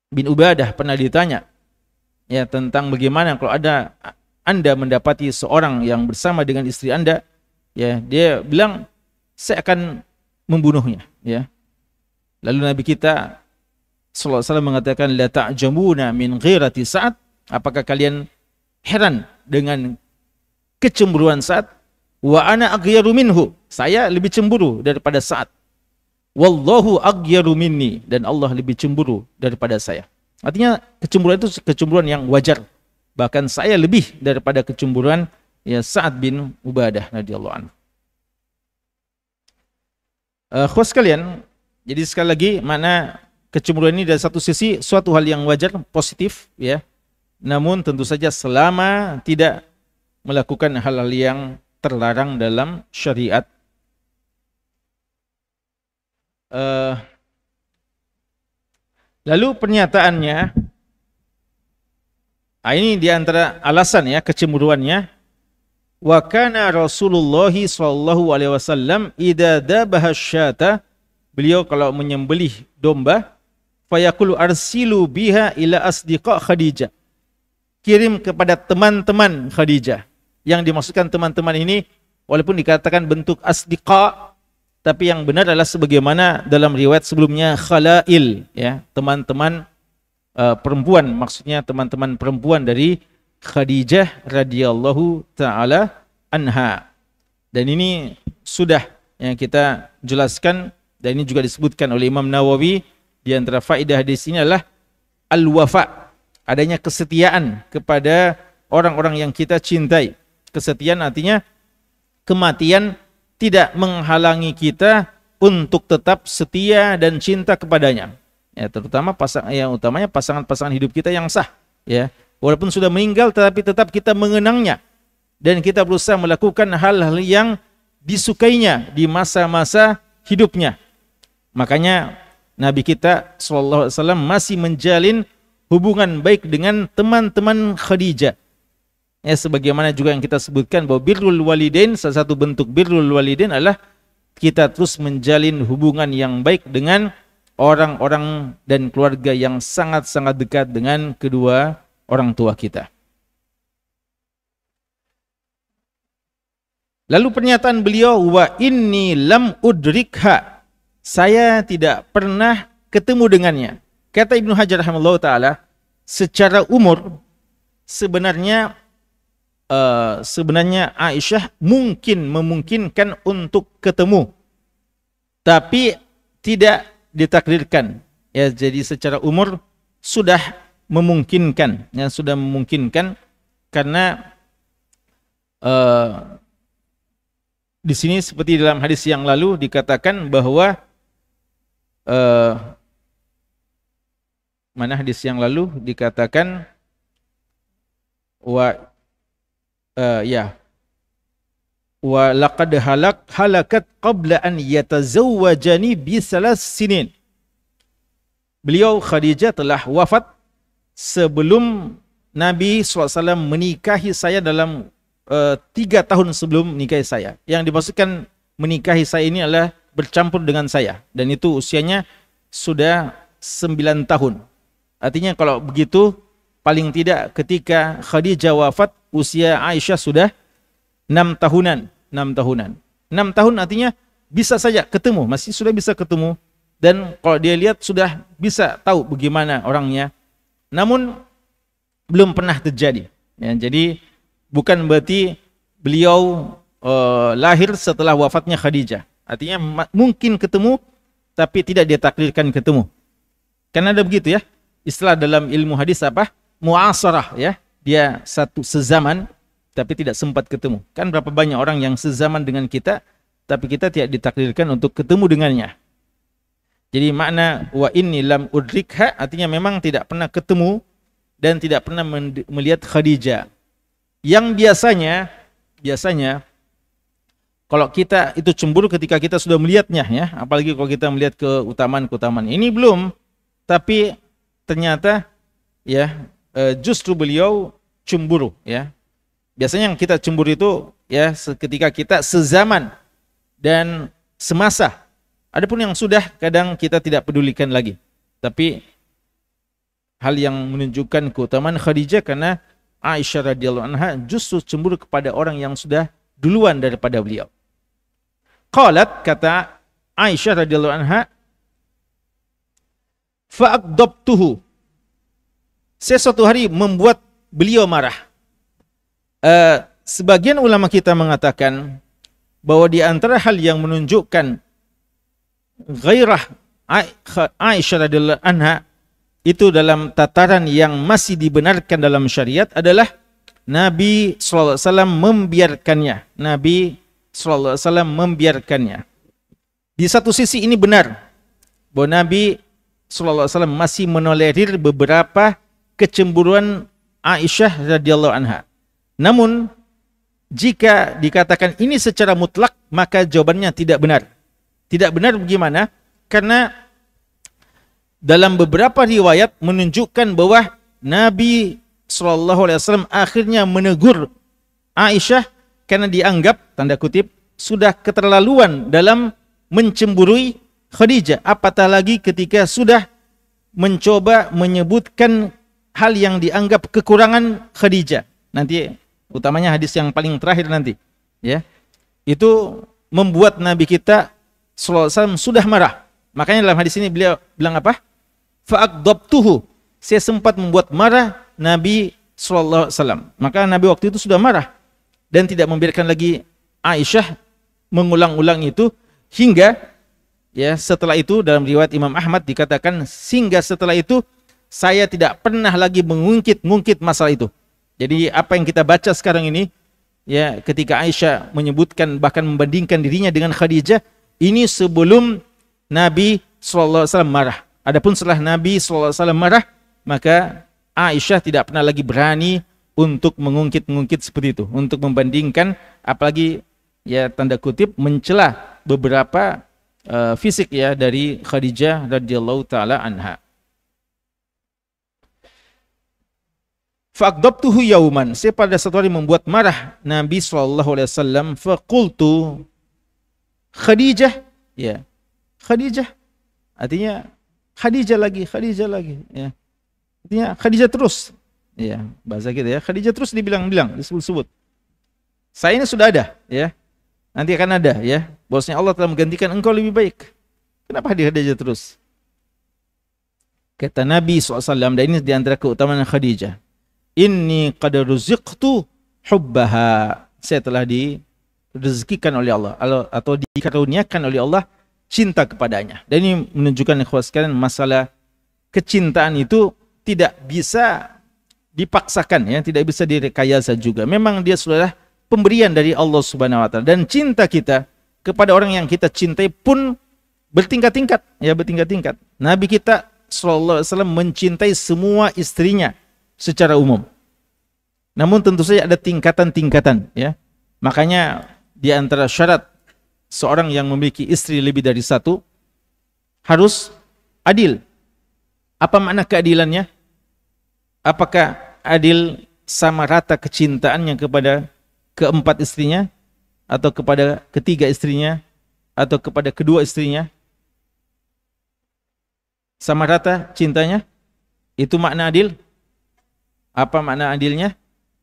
bin Ubadah pernah ditanya ya tentang bagaimana kalau ada Anda mendapati seorang yang bersama dengan istri Anda ya dia bilang saya akan membunuhnya ya lalu nabi kita sallallahu alaihi wasallam mengatakan la ta'jamuna min ghirati sa'at apakah kalian heran dengan kecemburuan saat wa ana aghyaru minhu saya lebih cemburu daripada saat wallahu aghyaru minni dan Allah lebih cemburu daripada saya. Artinya kecemburuan itu kecemburuan yang wajar. Bahkan saya lebih daripada kecemburuan ya Sa'ad bin Ubadah radhiyallahu anhu. Uh, eh, kalian, jadi sekali lagi mana kecemburuan ini dari satu sisi suatu hal yang wajar, positif ya. Namun tentu saja selama tidak melakukan hal-hal yang terlarang dalam syariat Eh, lalu pernyataannya ah, ini di antara alasan ya kecemburuannya wa kana Rasulullah sallallahu alaihi wasallam idza dabaha syata beliau kalau menyembelih domba fayaqulu arsilu biha ila asdiqa Khadijah kirim kepada teman-teman Khadijah yang dimaksudkan teman-teman ini walaupun dikatakan bentuk asdiqa tapi yang benar adalah sebagaimana dalam riwayat sebelumnya khalail ya teman-teman uh, perempuan maksudnya teman-teman perempuan dari Khadijah radhiyallahu taala anha dan ini sudah yang kita jelaskan dan ini juga disebutkan oleh Imam Nawawi di antara faedah di sini adalah al-wafa adanya kesetiaan kepada orang-orang yang kita cintai kesetiaan artinya kematian tidak menghalangi kita untuk tetap setia dan cinta kepadanya. Ya, terutama pasang yang utamanya pasangan-pasangan hidup kita yang sah, ya. Walaupun sudah meninggal tetapi tetap kita mengenangnya dan kita berusaha melakukan hal-hal yang disukainya di masa-masa hidupnya. Makanya Nabi kita saw masih menjalin hubungan baik dengan teman-teman Khadijah ya sebagaimana juga yang kita sebutkan bahwa birrul walidain salah satu bentuk birrul walidain adalah kita terus menjalin hubungan yang baik dengan orang-orang dan keluarga yang sangat-sangat dekat dengan kedua orang tua kita. Lalu pernyataan beliau wa inni lam udrikha. Saya tidak pernah ketemu dengannya. Kata Ibnu Hajar rahimallahu taala, secara umur sebenarnya uh, sebenarnya Aisyah mungkin memungkinkan untuk ketemu tapi tidak ditakdirkan ya jadi secara umur sudah memungkinkan ya sudah memungkinkan karena uh, di sini seperti dalam hadis yang lalu dikatakan bahwa uh, mana hadis yang lalu dikatakan wa uh, ya wa laqad halak halakat qabla an yatazawwajani bi salas sinin. Beliau Khadijah telah wafat sebelum Nabi SAW menikahi saya dalam uh, tiga tahun sebelum menikahi saya. Yang dimaksudkan menikahi saya ini adalah bercampur dengan saya. Dan itu usianya sudah sembilan tahun. Artinya kalau begitu paling tidak ketika Khadijah wafat usia Aisyah sudah 6 tahunan, 6 tahunan. 6 tahun artinya bisa saja ketemu, masih sudah bisa ketemu dan kalau dia lihat sudah bisa tahu bagaimana orangnya. Namun belum pernah terjadi. Ya, jadi bukan berarti beliau uh, lahir setelah wafatnya Khadijah. Artinya mungkin ketemu tapi tidak ditakdirkan ketemu. Karena ada begitu ya. Istilah dalam ilmu hadis apa? Muasarah ya dia satu sezaman tapi tidak sempat ketemu. Kan berapa banyak orang yang sezaman dengan kita tapi kita tidak ditakdirkan untuk ketemu dengannya. Jadi makna wa inni lam udrikha artinya memang tidak pernah ketemu dan tidak pernah melihat Khadijah. Yang biasanya biasanya kalau kita itu cemburu ketika kita sudah melihatnya ya, apalagi kalau kita melihat ke keutamaan-keutamaan. Ini belum, tapi ternyata ya eh, justru beliau cemburu ya. Biasanya yang kita cemburu itu ya ketika kita sezaman dan semasa. Adapun yang sudah kadang kita tidak pedulikan lagi. Tapi hal yang menunjukkan keutamaan Khadijah karena Aisyah radhiyallahu anha justru cemburu kepada orang yang sudah duluan daripada beliau. Qalat kata Aisyah radhiyallahu anha fa'adabtuhu. Saya suatu hari membuat beliau marah. Uh, sebagian ulama kita mengatakan bahwa di antara hal yang menunjukkan gairah Aisyah radhiyallahu anha itu dalam tataran yang masih dibenarkan dalam syariat adalah Nabi SAW membiarkannya. Nabi SAW membiarkannya. Di satu sisi ini benar bahwa Nabi SAW masih menolerir beberapa kecemburuan Aisyah radhiyallahu anha. Namun jika dikatakan ini secara mutlak maka jawabannya tidak benar. Tidak benar bagaimana? Karena dalam beberapa riwayat menunjukkan bahwa Nabi Shallallahu Alaihi Wasallam akhirnya menegur Aisyah karena dianggap tanda kutip sudah keterlaluan dalam mencemburui Khadijah. Apatah lagi ketika sudah mencoba menyebutkan hal yang dianggap kekurangan Khadijah. Nanti utamanya hadis yang paling terakhir nanti, ya. Itu membuat Nabi kita SAW sudah marah. Makanya dalam hadis ini beliau bilang apa? Fa'aqdabtuhu. Saya sempat membuat marah Nabi SAW. Maka Nabi waktu itu sudah marah. Dan tidak membiarkan lagi Aisyah mengulang-ulang itu hingga ya setelah itu dalam riwayat Imam Ahmad dikatakan sehingga setelah itu saya tidak pernah lagi mengungkit-ungkit masalah itu. Jadi apa yang kita baca sekarang ini ya ketika Aisyah menyebutkan bahkan membandingkan dirinya dengan Khadijah ini sebelum Nabi SAW marah. Adapun setelah Nabi SAW marah maka Aisyah tidak pernah lagi berani untuk mengungkit-ungkit seperti itu, untuk membandingkan apalagi ya tanda kutip mencela beberapa uh, fisik ya dari Khadijah radhiyallahu taala anha. Fa'agdabtuhu yauman. Saya pada satu hari membuat marah Nabi saw. Fakultu Khadijah, ya. Khadijah artinya Khadijah lagi, Khadijah lagi, ya. Artinya Khadijah terus. Ya, bahasa kita ya. Khadijah terus dibilang-bilang, disebut-sebut. Saya ini sudah ada, ya. Nanti akan ada, ya. Bosnya Allah telah menggantikan engkau lebih baik. Kenapa hadir Khadijah terus? Kata Nabi SAW, dan ini diantara keutamaan Khadijah Inni qad ruziqtu hubbaha. Saya telah direzekikan oleh Allah atau dikaruniakan oleh Allah cinta kepadanya. Dan ini menunjukkan ikhwas sekalian masalah kecintaan itu tidak bisa dipaksakan ya, tidak bisa direkayasa juga. Memang dia sudah pemberian dari Allah Subhanahu wa dan cinta kita kepada orang yang kita cintai pun bertingkat-tingkat ya bertingkat-tingkat. Nabi kita sallallahu alaihi wasallam mencintai semua istrinya secara umum. Namun tentu saja ada tingkatan-tingkatan ya. Makanya di antara syarat seorang yang memiliki istri lebih dari satu harus adil. Apa makna keadilannya? Apakah adil sama rata kecintaannya kepada keempat istrinya atau kepada ketiga istrinya atau kepada kedua istrinya? Sama rata cintanya? Itu makna adil? Apa makna adilnya?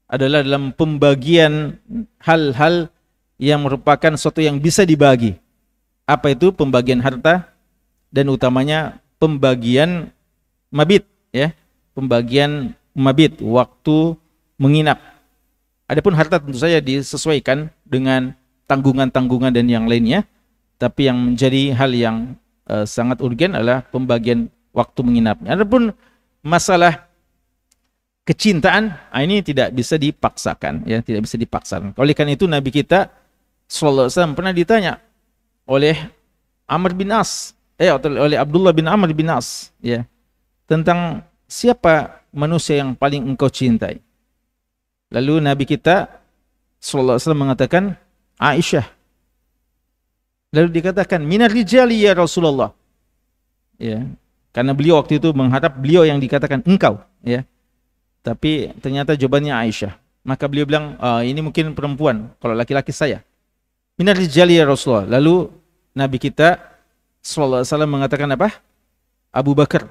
Adalah dalam pembagian hal-hal yang merupakan sesuatu yang bisa dibagi. Apa itu pembagian harta dan utamanya pembagian mabit ya, pembagian mabit waktu menginap. Adapun harta tentu saja disesuaikan dengan tanggungan-tanggungan dan yang lainnya, tapi yang menjadi hal yang uh, sangat urgen adalah pembagian waktu menginapnya. Adapun masalah kecintaan ah, ini tidak bisa dipaksakan ya tidak bisa dipaksakan oleh karena itu nabi kita sallallahu alaihi pernah ditanya oleh Amr bin As eh oleh Abdullah bin Amr bin As ya tentang siapa manusia yang paling engkau cintai lalu nabi kita sallallahu alaihi mengatakan Aisyah lalu dikatakan minar rijali ya Rasulullah ya karena beliau waktu itu menghadap beliau yang dikatakan engkau ya tapi ternyata jawabannya Aisyah. Maka beliau bilang, e, ini mungkin perempuan, kalau laki-laki saya. Minar rijali ya Rasulullah. Lalu Nabi kita SAW mengatakan apa? Abu Bakar.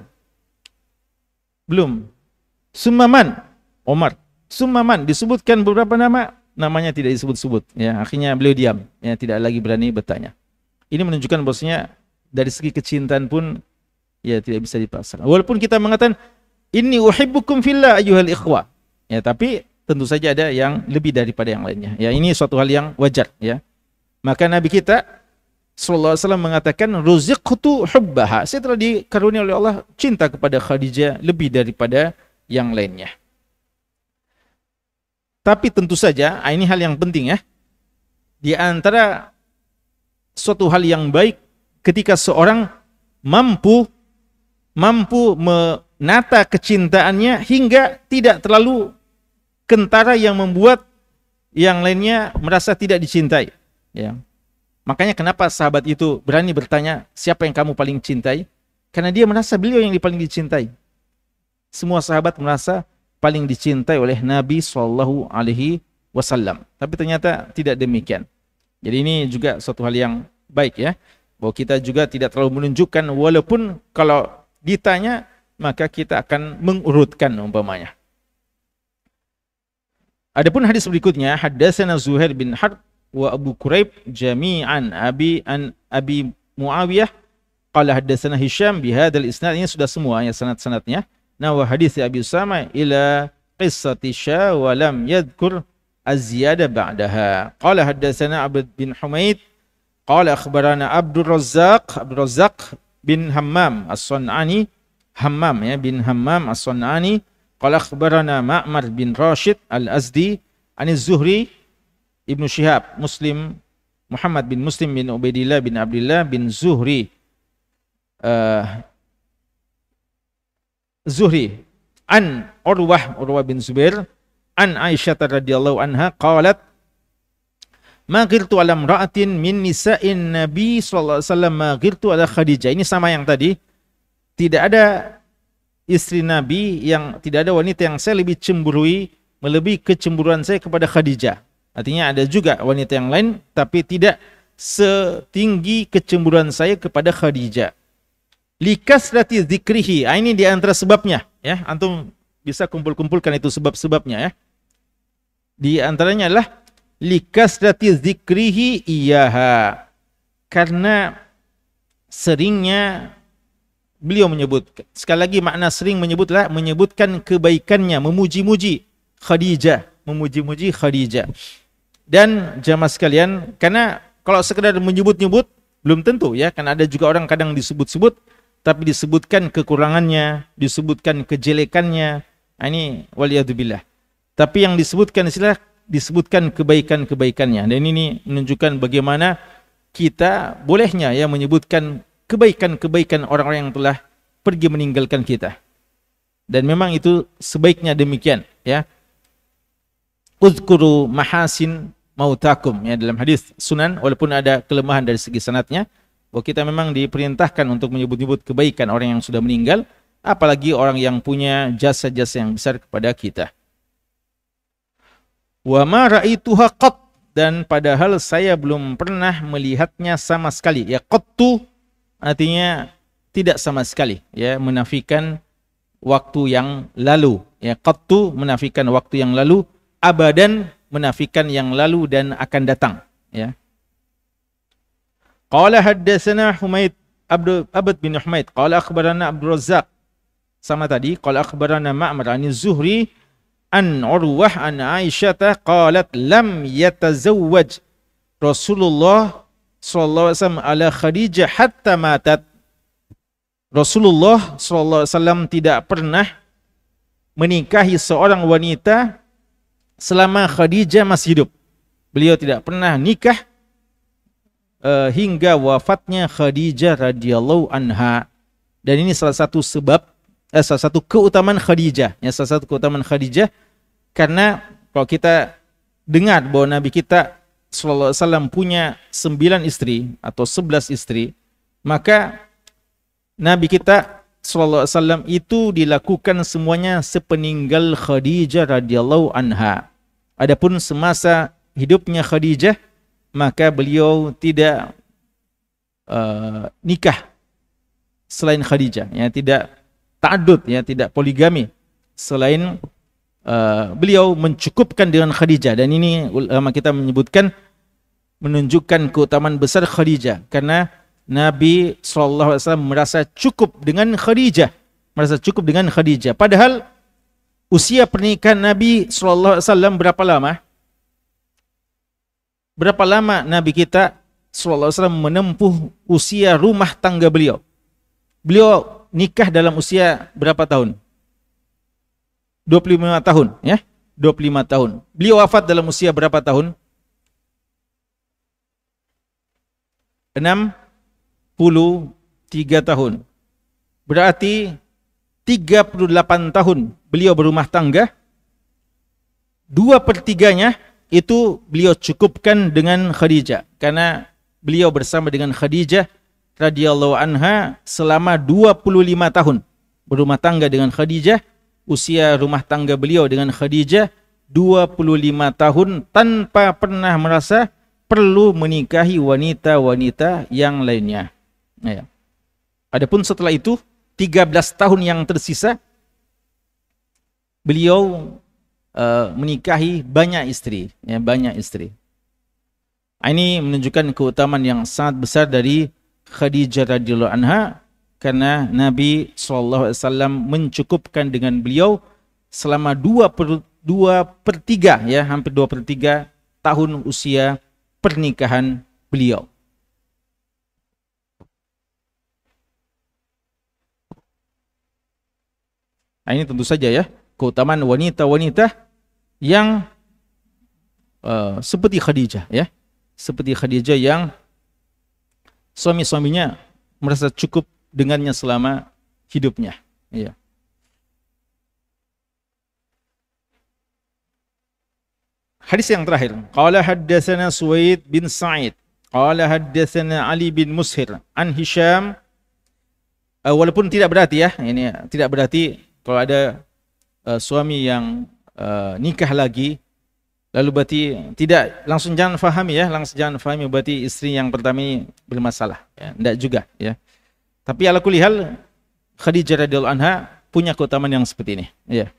Belum. Sumaman. Omar. Sumaman. Disebutkan beberapa nama, namanya tidak disebut-sebut. Ya, akhirnya beliau diam. Ya, tidak lagi berani bertanya. Ini menunjukkan bosnya dari segi kecintaan pun ya tidak bisa dipaksakan. Walaupun kita mengatakan Inni uhibbukum fillah ayyuhal ikhwah. Ya, tapi tentu saja ada yang lebih daripada yang lainnya. Ya, ini suatu hal yang wajar ya. Maka Nabi kita sallallahu alaihi wasallam mengatakan ruziqtu hubbaha. Saya telah dikaruniai oleh Allah cinta kepada Khadijah lebih daripada yang lainnya. Tapi tentu saja, ah, ini hal yang penting ya. Di antara suatu hal yang baik ketika seorang mampu mampu me, nata kecintaannya hingga tidak terlalu kentara yang membuat yang lainnya merasa tidak dicintai. Ya. Makanya kenapa sahabat itu berani bertanya siapa yang kamu paling cintai? Karena dia merasa beliau yang paling dicintai. Semua sahabat merasa paling dicintai oleh Nabi Shallallahu Alaihi Wasallam. Tapi ternyata tidak demikian. Jadi ini juga suatu hal yang baik ya, bahwa kita juga tidak terlalu menunjukkan walaupun kalau ditanya maka kita akan mengurutkan umpamanya. Adapun hadis berikutnya hadasana Zuhair bin Harb wa Abu Quraib jami'an Abi an Abi Muawiyah qala hadasana Hisham bi hadzal isnad ini sudah semua ya sanad-sanadnya. Nah wa hadis Abi Usama ila qissati Syah wa lam yadhkur az ziyadah ba'daha. Qala hadasana Abd bin Humaid qala akhbarana Abdul Razzaq Abdul Razzaq bin Hammam As-Sun'ani Hammam ya bin Hammam As-Sunani qala akhbarana Ma'mar bin Rashid Al-Azdi an Zuhri Ibnu Shihab Muslim Muhammad bin Muslim bin Ubaidillah bin Abdullah bin Zuhri uh, Zuhri an Urwah Urwah bin Zubair an Aisyah radhiyallahu anha qalat ma ghirtu ala Raatin min nisa'in nabi sallallahu alaihi wasallam ma ghirtu ala khadijah ini sama yang tadi tidak ada istri Nabi yang tidak ada wanita yang saya lebih cemburui melebihi kecemburuan saya kepada Khadijah. Artinya ada juga wanita yang lain tapi tidak setinggi kecemburuan saya kepada Khadijah. Likas Likasrati zikrihi. Ah, ini di antara sebabnya ya. Antum bisa kumpul-kumpulkan itu sebab-sebabnya ya. Di antaranya adalah likas likasrati zikrihi iyaha. Karena seringnya beliau menyebut sekali lagi makna sering menyebutlah menyebutkan kebaikannya memuji-muji Khadijah memuji-muji Khadijah dan jamaah sekalian karena kalau sekedar menyebut-nyebut belum tentu ya karena ada juga orang kadang disebut-sebut tapi disebutkan kekurangannya disebutkan kejelekannya ini waliyadubillah tapi yang disebutkan istilah disebutkan kebaikan-kebaikannya dan ini menunjukkan bagaimana kita bolehnya ya menyebutkan kebaikan-kebaikan orang-orang yang telah pergi meninggalkan kita. Dan memang itu sebaiknya demikian ya. Uzkuru mahasin mautakum ya dalam hadis sunan walaupun ada kelemahan dari segi sanatnya bahwa kita memang diperintahkan untuk menyebut-nyebut kebaikan orang yang sudah meninggal apalagi orang yang punya jasa-jasa yang besar kepada kita. Wa ma raituha qat dan padahal saya belum pernah melihatnya sama sekali. Ya qattu artinya tidak sama sekali ya menafikan waktu yang lalu ya qattu menafikan waktu yang lalu abadan menafikan yang lalu dan akan datang ya qala haddatsana humaid abd abd bin humaid qala akhbarana abdur razzaq sama tadi qala akhbarana ma'mar an zuhri an urwah an aisyah qalat lam yatazawwaj rasulullah sallallahu alaihi wasallam ala Khadijah hatta matat. Rasulullah SAW tidak pernah menikahi seorang wanita selama Khadijah masih hidup. Beliau tidak pernah nikah uh, hingga wafatnya Khadijah radhiyallahu anha. Dan ini salah satu sebab eh, salah satu keutamaan Khadijah. Ya, salah satu keutamaan Khadijah karena kalau kita dengar bahwa Nabi kita SAW punya sembilan istri atau sebelas istri, maka Nabi kita SAW itu dilakukan semuanya sepeninggal Khadijah radhiyallahu anha. Adapun semasa hidupnya Khadijah, maka beliau tidak uh, nikah selain Khadijah, ya tidak tadut, ya tidak poligami selain Eh, beliau mencukupkan dengan Khadijah dan ini ulama kita menyebutkan menunjukkan keutamaan besar Khadijah karena Nabi SAW merasa cukup dengan Khadijah merasa cukup dengan Khadijah padahal usia pernikahan Nabi SAW berapa lama berapa lama Nabi kita SAW menempuh usia rumah tangga beliau beliau nikah dalam usia berapa tahun 25 tahun ya. 25 tahun. Beliau wafat dalam usia berapa tahun? 63 tahun. Berarti 38 tahun beliau berumah tangga. Dua pertiganya itu beliau cukupkan dengan Khadijah. Karena beliau bersama dengan Khadijah radhiyallahu anha selama 25 tahun berumah tangga dengan Khadijah usia rumah tangga beliau dengan Khadijah 25 tahun tanpa pernah merasa perlu menikahi wanita-wanita yang lainnya. Ya. Adapun setelah itu 13 tahun yang tersisa beliau uh, menikahi banyak istri, ya, banyak istri. Ini menunjukkan keutamaan yang sangat besar dari Khadijah radhiyallahu anha karena Nabi SAW mencukupkan dengan beliau selama 2 per, 3 ya hampir 2 per 3 tahun usia pernikahan beliau. Nah, ini tentu saja ya keutamaan wanita-wanita yang uh, seperti Khadijah ya, seperti Khadijah yang suami-suaminya merasa cukup dengannya selama hidupnya. Iya. Hadis yang terakhir. Qala haddatsana Suwaid bin Sa'id. Qala haddatsana Ali bin Mushir an Hisham uh, walaupun tidak berarti ya, ini tidak berarti kalau ada uh, suami yang uh, nikah lagi lalu berarti tidak langsung jangan fahami ya langsung jangan fahami berarti istri yang pertama ini bermasalah ya tidak juga ya tapi ala kulihal Khadijah radhiyallahu anha punya keutamaan yang seperti ini. Ya.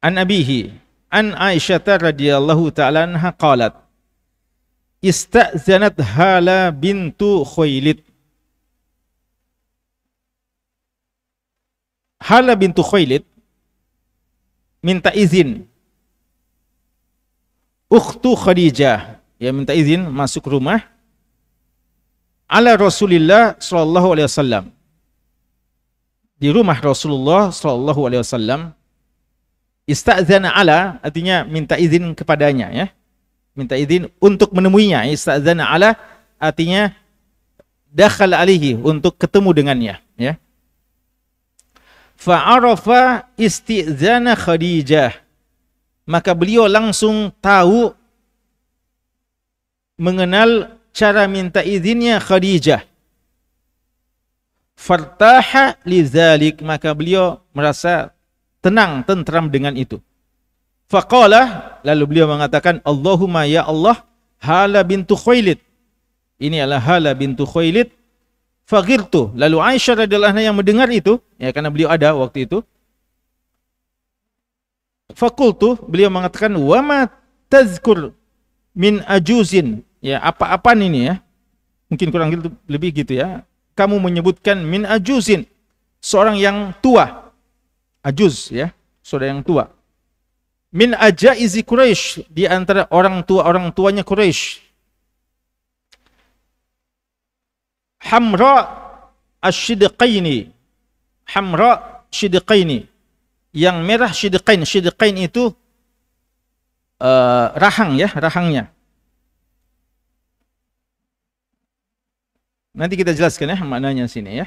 An abihi an Aisyah radhiyallahu taala anha qalat Istazanat Hala bintu Khuwailid Hala bintu Khuwailid minta izin ukhtu Khadijah ya minta izin masuk rumah ala Rasulullah sallallahu alaihi wasallam. Di rumah Rasulullah sallallahu alaihi wasallam istazana ala artinya minta izin kepadanya ya. Minta izin untuk menemuinya. Istazana ala artinya dakhal alihi untuk ketemu dengannya ya. Fa'arafa istizana Khadijah. Maka beliau langsung tahu mengenal cara minta izinnya Khadijah. Fartaha lizalik maka beliau merasa tenang tentram dengan itu. Faqala lalu beliau mengatakan Allahumma ya Allah Hala bintu Khuwailid. Ini adalah Hala bintu Khuwailid faghirtu. Lalu Aisyah radhiyallahu anha yang mendengar itu ya karena beliau ada waktu itu. Fakultu beliau mengatakan wa ma tazkur min ajuzin ya apa-apaan ini ya mungkin kurang lebih gitu ya kamu menyebutkan min ajuzin seorang yang tua ajuz ya seorang yang tua min izi Quraisy di antara orang tua orang tuanya Quraisy Hamra ashidqaini Hamra shidqaini yang merah shidqain shidqain itu uh, rahang ya rahangnya Nanti kita jelaskan ya maknanya sini ya.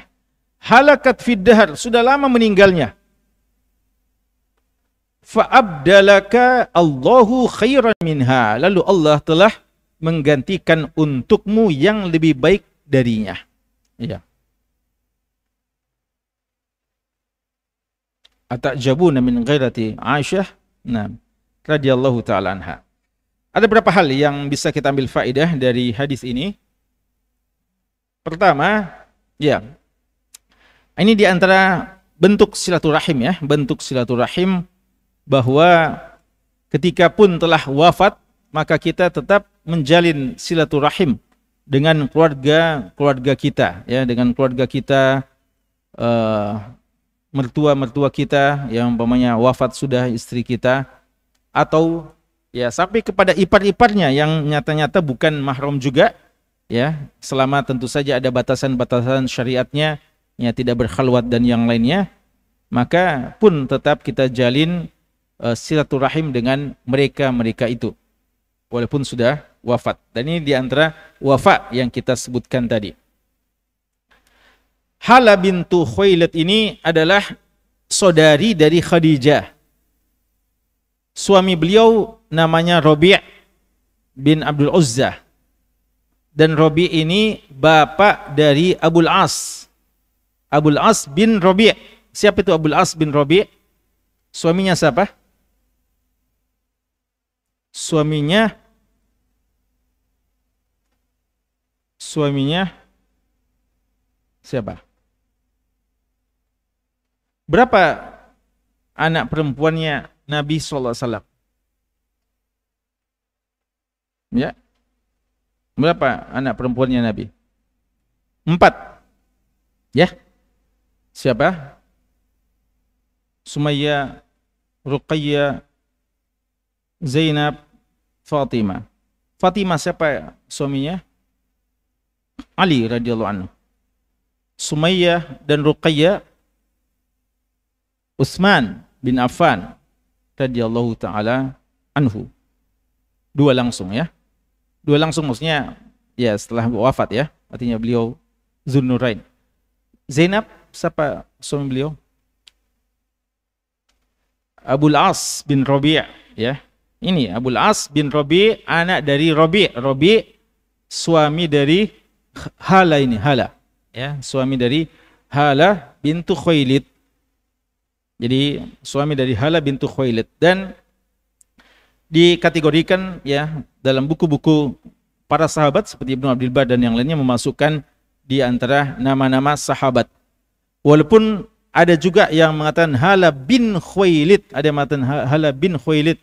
Halakat fiddahar, sudah lama meninggalnya. Fa'abdalaka Allahu khairan minha. Lalu Allah telah menggantikan untukmu yang lebih baik darinya. Ya. Atajabuna min ghairati Aisyah? Nah, radhiyallahu taala anha. Ada berapa hal yang bisa kita ambil faedah dari hadis ini? Pertama, ya. Ini di antara bentuk silaturahim ya, bentuk silaturahim bahwa ketika pun telah wafat maka kita tetap menjalin silaturahim dengan keluarga keluarga kita ya dengan keluarga kita uh, eh, mertua mertua kita yang umpamanya wafat sudah istri kita atau ya sampai kepada ipar iparnya yang nyata nyata bukan mahram juga ya selama tentu saja ada batasan-batasan syariatnya ya tidak berkhalwat dan yang lainnya maka pun tetap kita jalin uh, silaturahim dengan mereka-mereka itu walaupun sudah wafat dan ini diantara wafat yang kita sebutkan tadi Hala bintu Khuwailid ini adalah saudari dari Khadijah suami beliau namanya Rabi' bin Abdul Uzzah dan Robi ini bapak dari Abul As. Abul As bin Robi. Siapa itu Abul As bin Robi? Suaminya siapa? Suaminya suaminya siapa? Berapa anak perempuannya Nabi SAW? alaihi wasallam? Ya, Berapa anak perempuannya Nabi? Empat. Ya. Siapa? Sumayyah, Ruqayyah, Zainab, Fatimah. Fatimah siapa suaminya? Ali radhiyallahu anhu. Sumayyah dan Ruqayyah Utsman bin Affan radhiyallahu taala anhu. Dua langsung ya dua langsung maksudnya ya setelah wafat ya artinya beliau Zulnurain Zainab siapa suami beliau Abul As bin Rabi' ya ini Abul As bin Rabi' anak dari Rabi' Rabi' suami dari Hala ini Hala ya suami dari Hala bintu Khuailid jadi suami dari Hala bintu Khuailid dan dikategorikan ya dalam buku-buku para sahabat seperti Ibnu Abdul Bar dan yang lainnya memasukkan di antara nama-nama sahabat. Walaupun ada juga yang mengatakan Hala bin Khuwailid, ada yang mengatakan Hala bin Khuwailid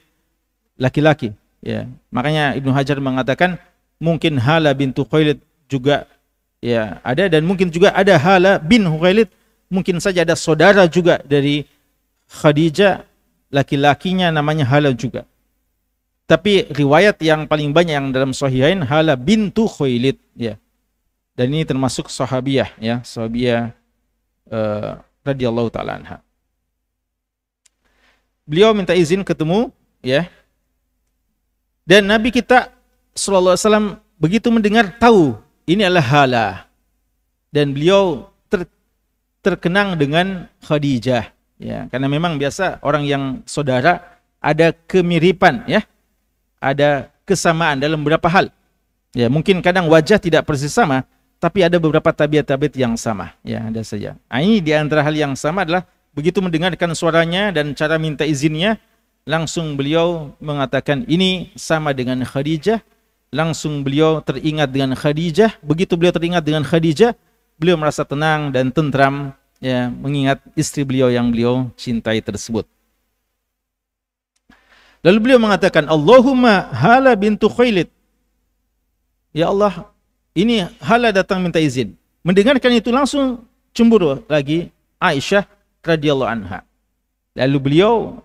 laki-laki, ya. Makanya Ibnu Hajar mengatakan mungkin Hala bin Khuwailid juga ya ada dan mungkin juga ada Hala bin Khuwailid, mungkin saja ada saudara juga dari Khadijah laki-lakinya namanya Hala juga. Tapi riwayat yang paling banyak yang dalam Sahihain Hala bintu Khuailid ya. Dan ini termasuk sahabiah ya, sahabiah uh, eh, radhiyallahu taala anha. Beliau minta izin ketemu ya. Dan Nabi kita sallallahu wasallam begitu mendengar tahu ini adalah hala dan beliau ter, terkenang dengan Khadijah ya karena memang biasa orang yang saudara ada kemiripan ya ada kesamaan dalam beberapa hal. Ya, mungkin kadang wajah tidak persis sama, tapi ada beberapa tabiat-tabiat yang sama. Ya, ada saja. Nah, ini di antara hal yang sama adalah begitu mendengarkan suaranya dan cara minta izinnya, langsung beliau mengatakan ini sama dengan Khadijah. Langsung beliau teringat dengan Khadijah. Begitu beliau teringat dengan Khadijah, beliau merasa tenang dan tentram ya mengingat istri beliau yang beliau cintai tersebut. Lalu beliau mengatakan, Allahumma hala bintu khuilid. Ya Allah, ini hala datang minta izin. Mendengarkan itu langsung cemburu lagi Aisyah radhiyallahu anha. Lalu beliau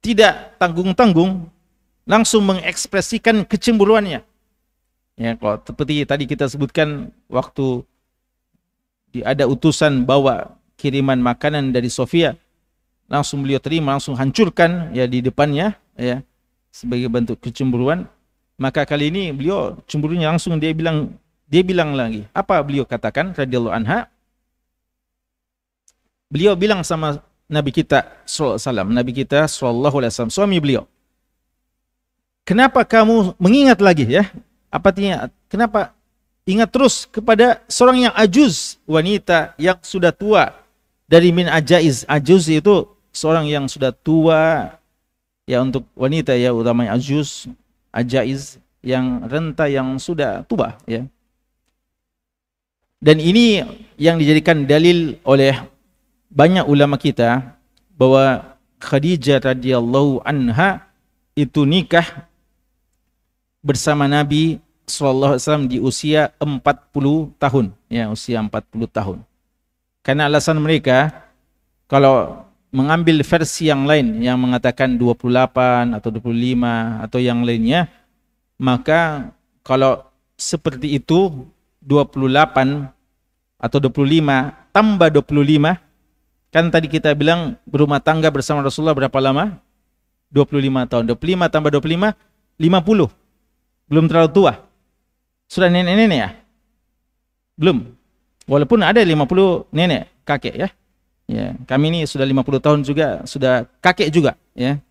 tidak tanggung-tanggung langsung mengekspresikan kecemburuannya. Ya, kalau seperti tadi kita sebutkan waktu ada utusan bawa kiriman makanan dari Sofia, langsung beliau terima langsung hancurkan ya di depannya ya sebagai bentuk kecemburuan maka kali ini beliau cemburunya langsung dia bilang dia bilang lagi apa beliau katakan radhiyallahu anha beliau bilang sama Nabi kita sallallahu Nabi kita sallallahu alaihi wasallam suami beliau kenapa kamu mengingat lagi ya apa artinya kenapa ingat terus kepada seorang yang ajuz wanita yang sudah tua dari min ajaiz ajuz itu seorang yang sudah tua ya untuk wanita ya utamanya ajus ajaiz yang renta yang sudah tua ya dan ini yang dijadikan dalil oleh banyak ulama kita bahwa Khadijah radhiyallahu anha itu nikah bersama Nabi saw di usia 40 tahun ya usia 40 tahun karena alasan mereka kalau mengambil versi yang lain yang mengatakan 28 atau 25 atau yang lainnya maka kalau seperti itu 28 atau 25 tambah 25 kan tadi kita bilang berumah tangga bersama Rasulullah berapa lama 25 tahun 25 tambah 25 50 belum terlalu tua sudah nenek-nenek ya belum walaupun ada 50 nenek kakek ya Ya, kami ini sudah 50 tahun juga, sudah kakek juga, ya.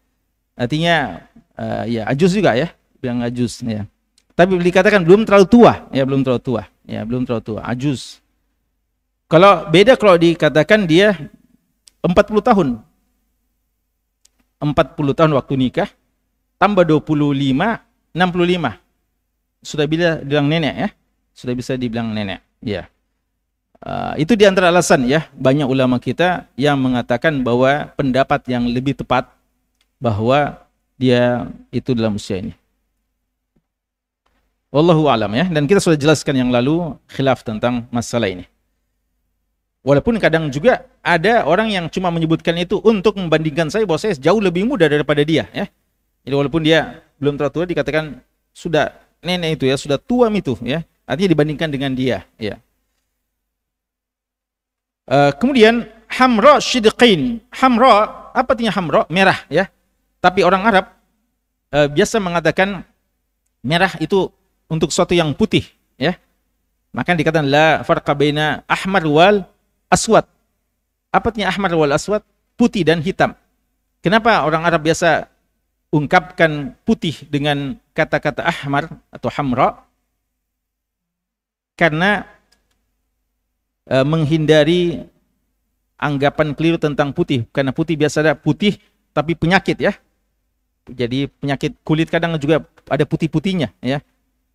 Artinya uh, ya ajus juga ya, yang ajus ya. Tapi dikatakan belum terlalu tua, ya belum terlalu tua, ya belum terlalu tua, ajus. Kalau beda kalau dikatakan dia 40 tahun. 40 tahun waktu nikah tambah 25 65. Sudah bila bilang nenek ya. Sudah bisa dibilang nenek. Ya. Yeah. Ah, itu di antara alasan ya banyak ulama kita yang mengatakan bahwa pendapat yang lebih tepat bahwa dia itu dalam usia ini. Wallahu alam ya dan kita sudah jelaskan yang lalu khilaf tentang masalah ini. Walaupun kadang juga ada orang yang cuma menyebutkan itu untuk membandingkan saya bahwa saya jauh lebih muda daripada dia ya. Jadi walaupun dia belum terlalu tua dikatakan sudah nenek itu ya sudah tua itu ya. Artinya dibandingkan dengan dia ya. Eh, kemudian hamra syidqin. Hamra apa artinya hamra? Merah ya. Tapi orang Arab uh, biasa mengatakan merah itu untuk sesuatu yang putih ya. Maka dikatakan la farqa baina ahmar wal aswad. Apa artinya ahmar wal aswad? Putih dan hitam. Kenapa orang Arab biasa ungkapkan putih dengan kata-kata ahmar atau hamra? Karena uh, menghindari anggapan keliru tentang putih karena putih biasa ada putih tapi penyakit ya jadi penyakit kulit kadang juga ada putih-putihnya ya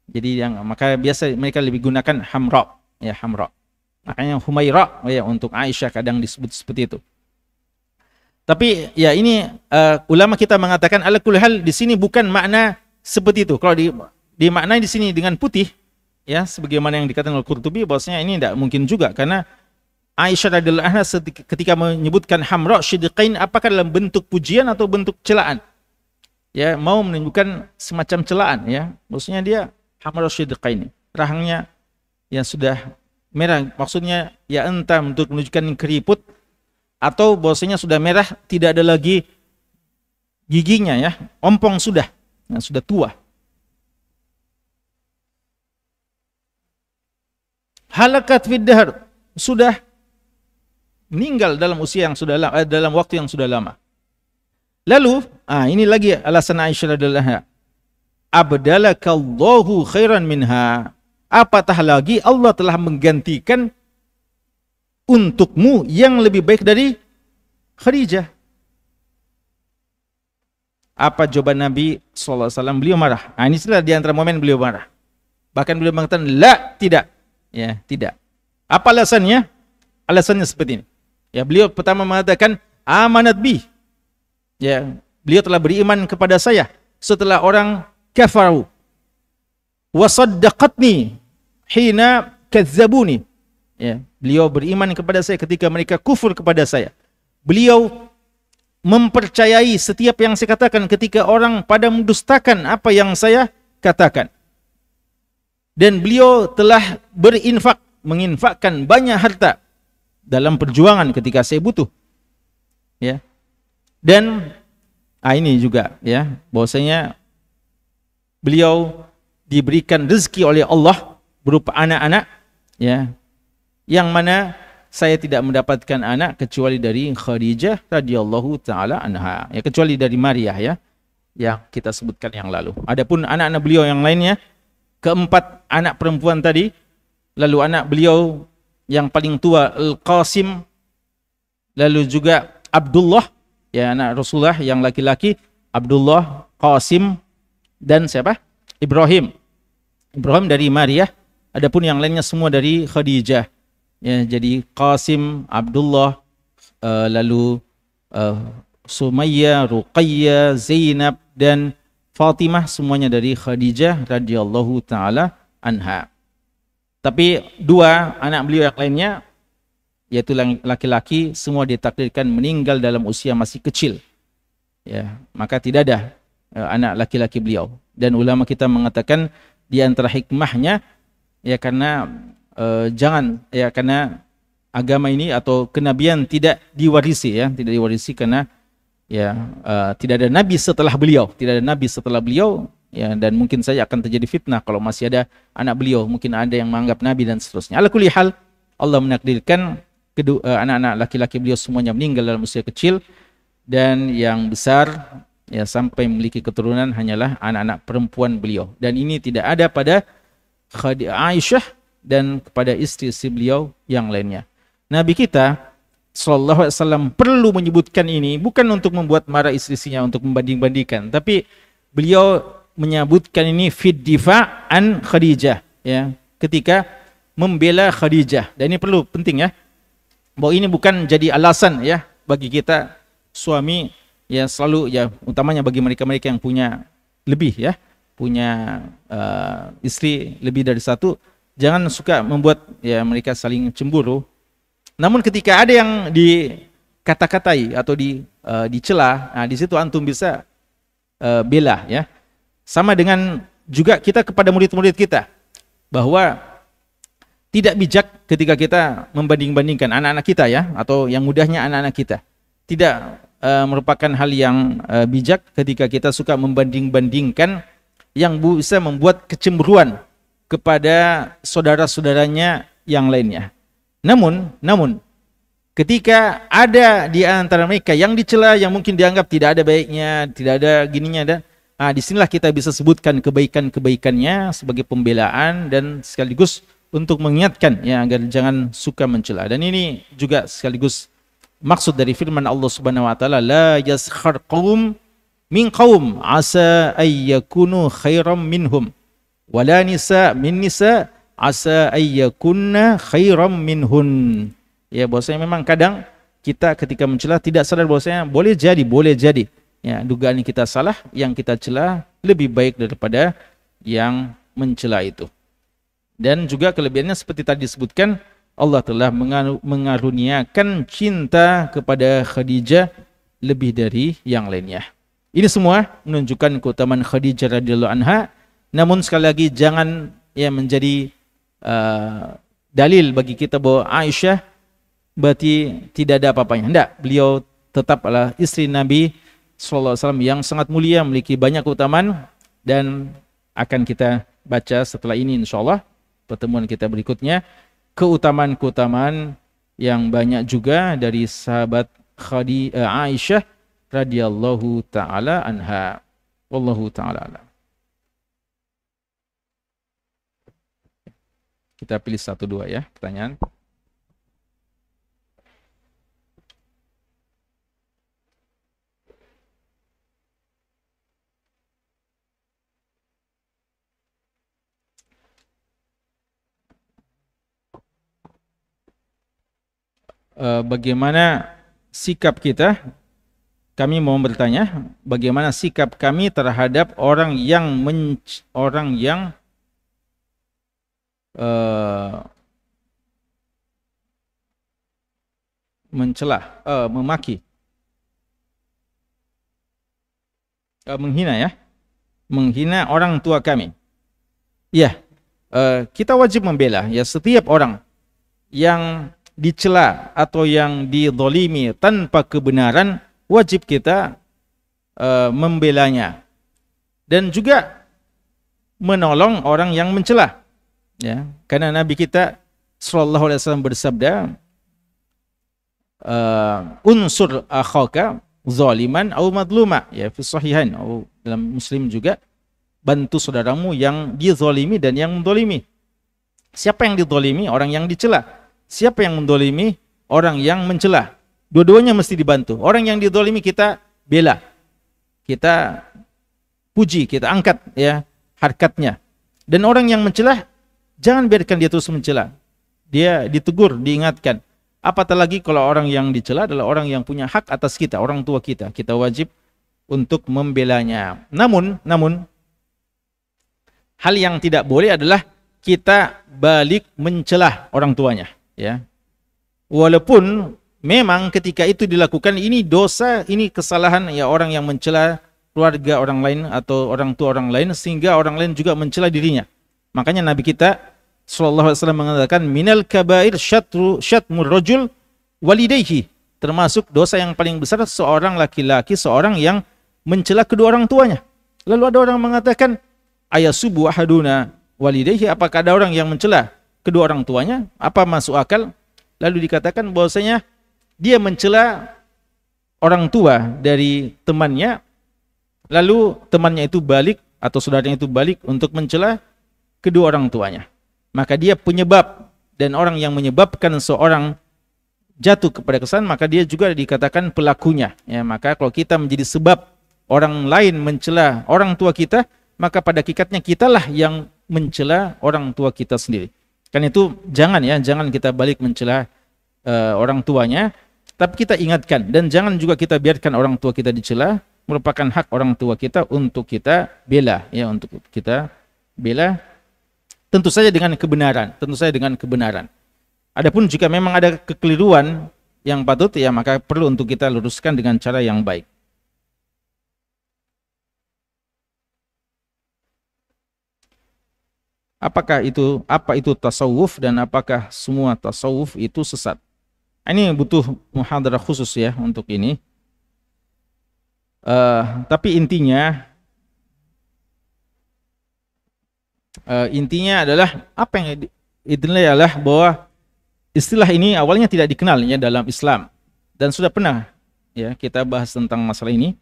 jadi yang maka biasa mereka lebih gunakan hamra ya hamra makanya humaira oh ya untuk Aisyah kadang disebut seperti itu tapi ya ini uh, ulama kita mengatakan ala kulihal di sini bukan makna seperti itu kalau di makna di sini dengan putih ya sebagaimana yang dikatakan oleh Qurtubi bahwasanya ini tidak mungkin juga karena Aisyah radhiyallahu anha ketika menyebutkan hamra syidqain apakah dalam bentuk pujian atau bentuk celaan ya mau menunjukkan semacam celaan ya maksudnya dia hamra syidqain rahangnya yang sudah merah maksudnya ya entah untuk menunjukkan keriput atau bahwasanya sudah merah tidak ada lagi giginya ya ompong sudah yang nah, sudah tua halakat fid sudah meninggal dalam usia yang sudah lama, eh, dalam waktu yang sudah lama. Lalu, ah ini lagi alasan Aisyah adalah anha. Abdalakallahu khairan minha. Apatah lagi Allah telah menggantikan untukmu yang lebih baik dari Khadijah. Apa jawaban Nabi SAW? Beliau marah. Nah, ini sudah di antara momen beliau marah. Bahkan beliau mengatakan, La, tidak. Ya, tidak. Apa alasannya? Alasannya seperti ini. Ya, beliau pertama mengatakan amanat bi. Ya, beliau telah beriman kepada saya setelah orang kafaru. Wasaddaqatni hina kazzabuni. Ya, beliau beriman kepada saya ketika mereka kufur kepada saya. Beliau mempercayai setiap yang saya katakan ketika orang pada mendustakan apa yang saya katakan dan beliau telah berinfak menginfakkan banyak harta dalam perjuangan ketika saya butuh ya dan ah ini juga ya bahwasanya beliau diberikan rezeki oleh Allah berupa anak-anak ya yang mana saya tidak mendapatkan anak kecuali dari Khadijah radhiyallahu taala anha ya kecuali dari Maria ya yang kita sebutkan yang lalu adapun anak-anak beliau yang lainnya keempat anak perempuan tadi lalu anak beliau yang paling tua Al-Qasim lalu juga Abdullah ya anak Rasulullah yang laki-laki Abdullah Qasim dan siapa Ibrahim Ibrahim dari Maria adapun yang lainnya semua dari Khadijah ya jadi Qasim Abdullah uh, lalu uh, Sumayyah Ruqayyah Zainab dan Fatimah semuanya dari Khadijah radhiyallahu taala anha. Tapi dua anak beliau yang lainnya yaitu laki-laki semua ditakdirkan meninggal dalam usia masih kecil. Ya, maka tidak ada e, anak laki-laki beliau. Dan ulama kita mengatakan di antara hikmahnya ya karena eh, jangan ya karena agama ini atau kenabian tidak diwarisi ya, tidak diwarisi karena ya uh, tidak ada nabi setelah beliau tidak ada nabi setelah beliau ya dan mungkin saja akan terjadi fitnah kalau masih ada anak beliau mungkin ada yang menganggap nabi dan seterusnya ala kulli hal Allah menakdirkan kedua uh, eh, anak-anak laki-laki beliau semuanya meninggal dalam usia kecil dan yang besar ya sampai memiliki keturunan hanyalah anak-anak perempuan beliau dan ini tidak ada pada Khadijah Aisyah dan kepada istri-istri beliau yang lainnya Nabi kita Sallallahu Alaihi Wasallam perlu menyebutkan ini bukan untuk membuat marah istrinya untuk membanding-bandingkan, tapi beliau menyebutkan ini Fitdiva an Khadijah ya ketika membela Khadijah dan ini perlu penting ya bahwa ini bukan jadi alasan ya bagi kita suami ya selalu ya utamanya bagi mereka-mereka yang punya lebih ya punya uh, istri lebih dari satu jangan suka membuat ya mereka saling cemburu namun ketika ada yang dikata-katai atau di uh, dicela, nah di situ antum bisa uh, bela ya. Sama dengan juga kita kepada murid-murid kita bahwa tidak bijak ketika kita membanding-bandingkan anak-anak kita ya atau yang mudahnya anak-anak kita. Tidak uh, merupakan hal yang uh, bijak ketika kita suka membanding-bandingkan yang bisa membuat kecemburuan kepada saudara-saudaranya yang lainnya. Namun, namun ketika ada di antara mereka yang dicela yang mungkin dianggap tidak ada baiknya, tidak ada gininya dan ah disinilah kita bisa sebutkan kebaikan-kebaikannya sebagai pembelaan dan sekaligus untuk mengingatkan ya agar jangan suka mencela. Dan ini juga sekaligus maksud dari firman Allah Subhanahu wa taala la yaskhar qaum min qaum asa ayyakunu khairam minhum wala nisa min nisa asa ayyakunna khairam minhun. Ya, bahwasanya memang kadang kita ketika mencela tidak sadar bahwasanya boleh jadi, boleh jadi. Ya, dugaan kita salah, yang kita celah lebih baik daripada yang mencela itu. Dan juga kelebihannya seperti tadi disebutkan, Allah telah mengaruniakan cinta kepada Khadijah lebih dari yang lainnya. Ini semua menunjukkan keutamaan Khadijah radhiyallahu anha. Namun sekali lagi jangan ya menjadi Eh, dalil bagi kita bahwa Aisyah berarti tidak ada apa-apanya. Tidak, beliau tetap adalah istri Nabi SAW yang sangat mulia, memiliki banyak keutamaan dan akan kita baca setelah ini insya Allah pertemuan kita berikutnya keutamaan-keutamaan yang banyak juga dari sahabat Khadi eh, Aisyah radhiyallahu taala anha. Wallahu taala Kita pilih satu dua ya pertanyaan. Eh, bagaimana sikap kita kami mau bertanya bagaimana sikap kami terhadap orang yang men, orang yang Eh, mencelah, uh, memaki, uh, menghina ya, menghina orang tua kami. Ya, uh, kita wajib membela ya setiap orang yang dicela atau yang didolimi tanpa kebenaran wajib kita uh, membelanya dan juga menolong orang yang mencelah. Ya, karena Nabi kita sallallahu Alaihi Wasallam bersabda, uh, unsur akhaka zaliman au madluma ya fi sahihain au dalam muslim juga bantu saudaramu yang dizalimi dan yang mendolimi siapa yang didolimi orang yang dicela siapa yang mendolimi orang yang mencela dua-duanya mesti dibantu orang yang didolimi kita bela kita puji kita angkat ya harkatnya dan orang yang mencela Jangan biarkan dia terus mencela. Dia ditegur, diingatkan. Apatah lagi kalau orang yang dicela adalah orang yang punya hak atas kita, orang tua kita. Kita wajib untuk membelanya. Namun, namun hal yang tidak boleh adalah kita balik mencela orang tuanya, ya. Walaupun memang ketika itu dilakukan ini dosa, ini kesalahan ya orang yang mencela keluarga orang lain atau orang tua orang lain sehingga orang lain juga mencela dirinya. Makanya Nabi kita Shallallahu alaihi wasallam mengatakan minal kabair syatru syatmur rojul walidayhi. Termasuk dosa yang paling besar seorang laki-laki, seorang yang mencela kedua orang tuanya. Lalu ada orang mengatakan ayah subuh ahaduna walidayhi apakah ada orang yang mencela kedua orang tuanya? Apa masuk akal? Lalu dikatakan bahwasanya dia mencela orang tua dari temannya lalu temannya itu balik atau saudaranya itu balik untuk mencela kedua orang tuanya maka dia penyebab dan orang yang menyebabkan seorang jatuh kepada kesan maka dia juga dikatakan pelakunya ya maka kalau kita menjadi sebab orang lain mencela orang tua kita maka pada kikatnya kitalah yang mencela orang tua kita sendiri kan itu jangan ya jangan kita balik mencela uh, orang tuanya tapi kita ingatkan dan jangan juga kita biarkan orang tua kita dicela merupakan hak orang tua kita untuk kita bela ya untuk kita bela Tentu saja dengan kebenaran, tentu saja dengan kebenaran. Adapun jika memang ada kekeliruan yang patut ya maka perlu untuk kita luruskan dengan cara yang baik. Apakah itu apa itu tasawuf dan apakah semua tasawuf itu sesat? Nah, ini butuh muhadarah khusus ya untuk ini. Uh, tapi intinya uh, intinya adalah apa yang idnillah adalah bahwa istilah ini awalnya tidak dikenal ya dalam Islam dan sudah pernah ya kita bahas tentang masalah ini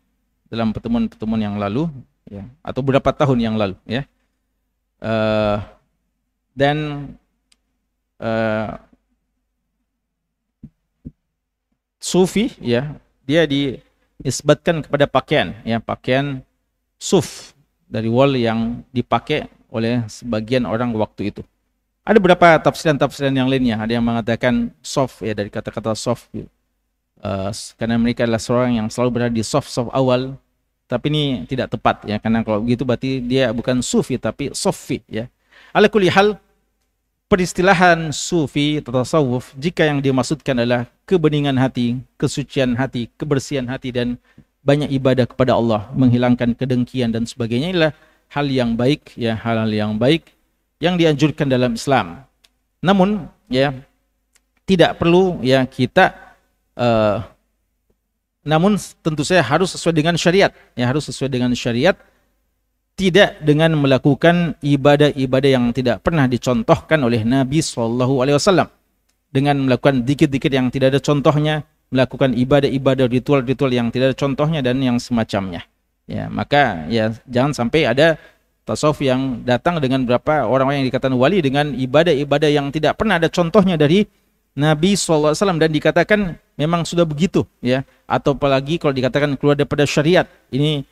dalam pertemuan-pertemuan yang lalu ya atau beberapa tahun yang lalu ya uh, dan uh, sufi ya dia diisbatkan kepada pakaian ya pakaian suf dari wol yang dipakai oleh sebagian orang waktu itu. Ada beberapa tafsiran-tafsiran yang lainnya. Ada yang mengatakan soft ya dari kata-kata soft gitu. Uh, karena mereka adalah seorang yang selalu berada di soft-soft awal. Tapi ini tidak tepat ya karena kalau begitu berarti dia bukan sufi tapi sofi ya. Ala kulli hal peristilahan sufi atau tasawuf jika yang dimaksudkan adalah kebeningan hati, kesucian hati, kebersihan hati dan banyak ibadah kepada Allah, menghilangkan kedengkian dan sebagainya inilah hal yang baik ya hal-hal yang baik yang dianjurkan dalam Islam. Namun ya tidak perlu ya kita uh, namun tentu saya harus sesuai dengan syariat ya harus sesuai dengan syariat tidak dengan melakukan ibadah-ibadah yang tidak pernah dicontohkan oleh Nabi Shallallahu Alaihi Wasallam dengan melakukan dikit-dikit yang tidak ada contohnya melakukan ibadah-ibadah ritual-ritual yang tidak ada contohnya dan yang semacamnya Ya, maka ya jangan sampai ada tasawuf yang datang dengan berapa orang yang dikatakan wali dengan ibadah-ibadah yang tidak pernah ada contohnya dari Nabi SAW dan dikatakan memang sudah begitu ya atau apalagi kalau dikatakan keluar daripada syariat ini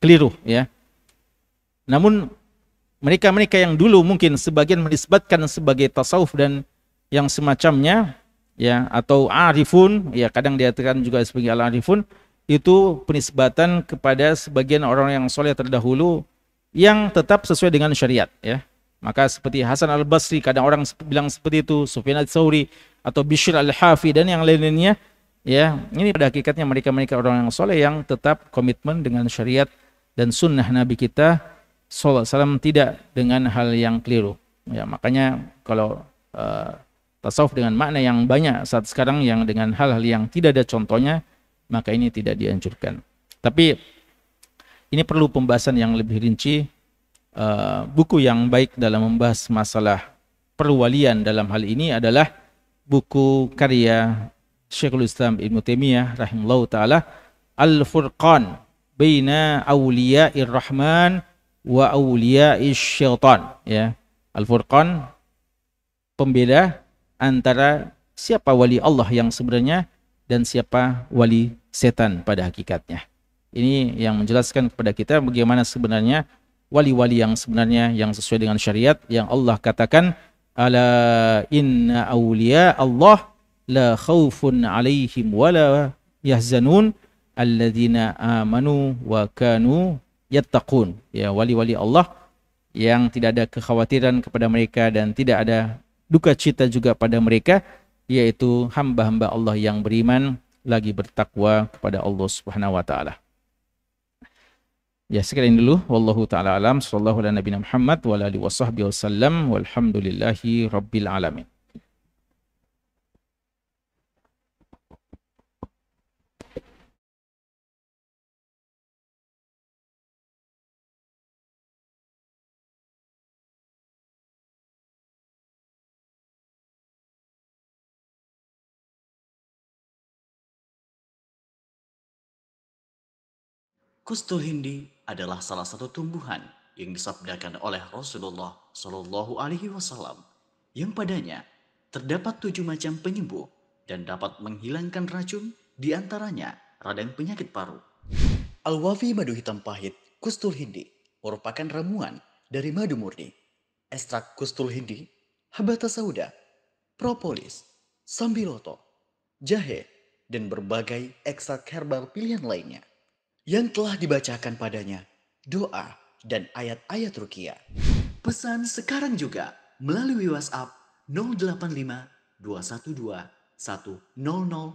keliru ya namun mereka-mereka yang dulu mungkin sebagian menisbatkan sebagai tasawuf dan yang semacamnya ya atau arifun ya kadang dikatakan juga sebagai al arifun itu penisbatan kepada sebagian orang yang soleh terdahulu yang tetap sesuai dengan syariat ya. Maka seperti Hasan al-Basri, kadang orang bilang seperti itu, Sufyan al Thawri atau Bishr al-Hafi dan yang lain-lainnya ya. Ini pada hakikatnya mereka-mereka orang yang soleh yang tetap komitmen dengan syariat dan sunnah Nabi kita sallallahu alaihi tidak dengan hal yang keliru. Ya, makanya kalau uh, tasawuf dengan makna yang banyak saat sekarang yang dengan hal-hal yang tidak ada contohnya maka ini tidak dianjurkan. Tapi ini perlu pembahasan yang lebih rinci. Eh, buku yang baik dalam membahas masalah perwalian dalam hal ini adalah buku karya Syekhul Islam Ibn Taimiyah rahimahullah taala Al-Furqan baina awliya'ir rahman wa awliya'is syaitan ya. Al-Furqan pembeda antara siapa wali Allah yang sebenarnya dan siapa wali setan pada hakikatnya. Ini yang menjelaskan kepada kita bagaimana sebenarnya wali-wali yang sebenarnya yang sesuai dengan syariat yang Allah katakan ala inna awliya Allah la khawfun alaihim wala yahzanun alladzina amanu wa kanu yattaqun ya wali-wali Allah yang tidak ada kekhawatiran kepada mereka dan tidak ada duka cita juga pada mereka yaitu hamba-hamba Allah yang beriman lagi bertakwa kepada Allah Subhanahu wa taala. Ya, sekian dulu wallahu taala alam sallallahu ala nabi Muhammad wa alihi wasallam walhamdulillahi rabbil alamin. Kustul Hindi adalah salah satu tumbuhan yang disabdakan oleh Rasulullah Shallallahu Alaihi Wasallam yang padanya terdapat tujuh macam penyembuh dan dapat menghilangkan racun diantaranya radang penyakit paru. Al-Wafi madu hitam pahit kustul hindi merupakan ramuan dari madu murni, ekstrak kustul hindi, habata sauda, propolis, sambiloto, jahe, dan berbagai ekstrak herbal pilihan lainnya yang telah dibacakan padanya, doa, dan ayat-ayat rukia. Pesan sekarang juga melalui WhatsApp 085 212 100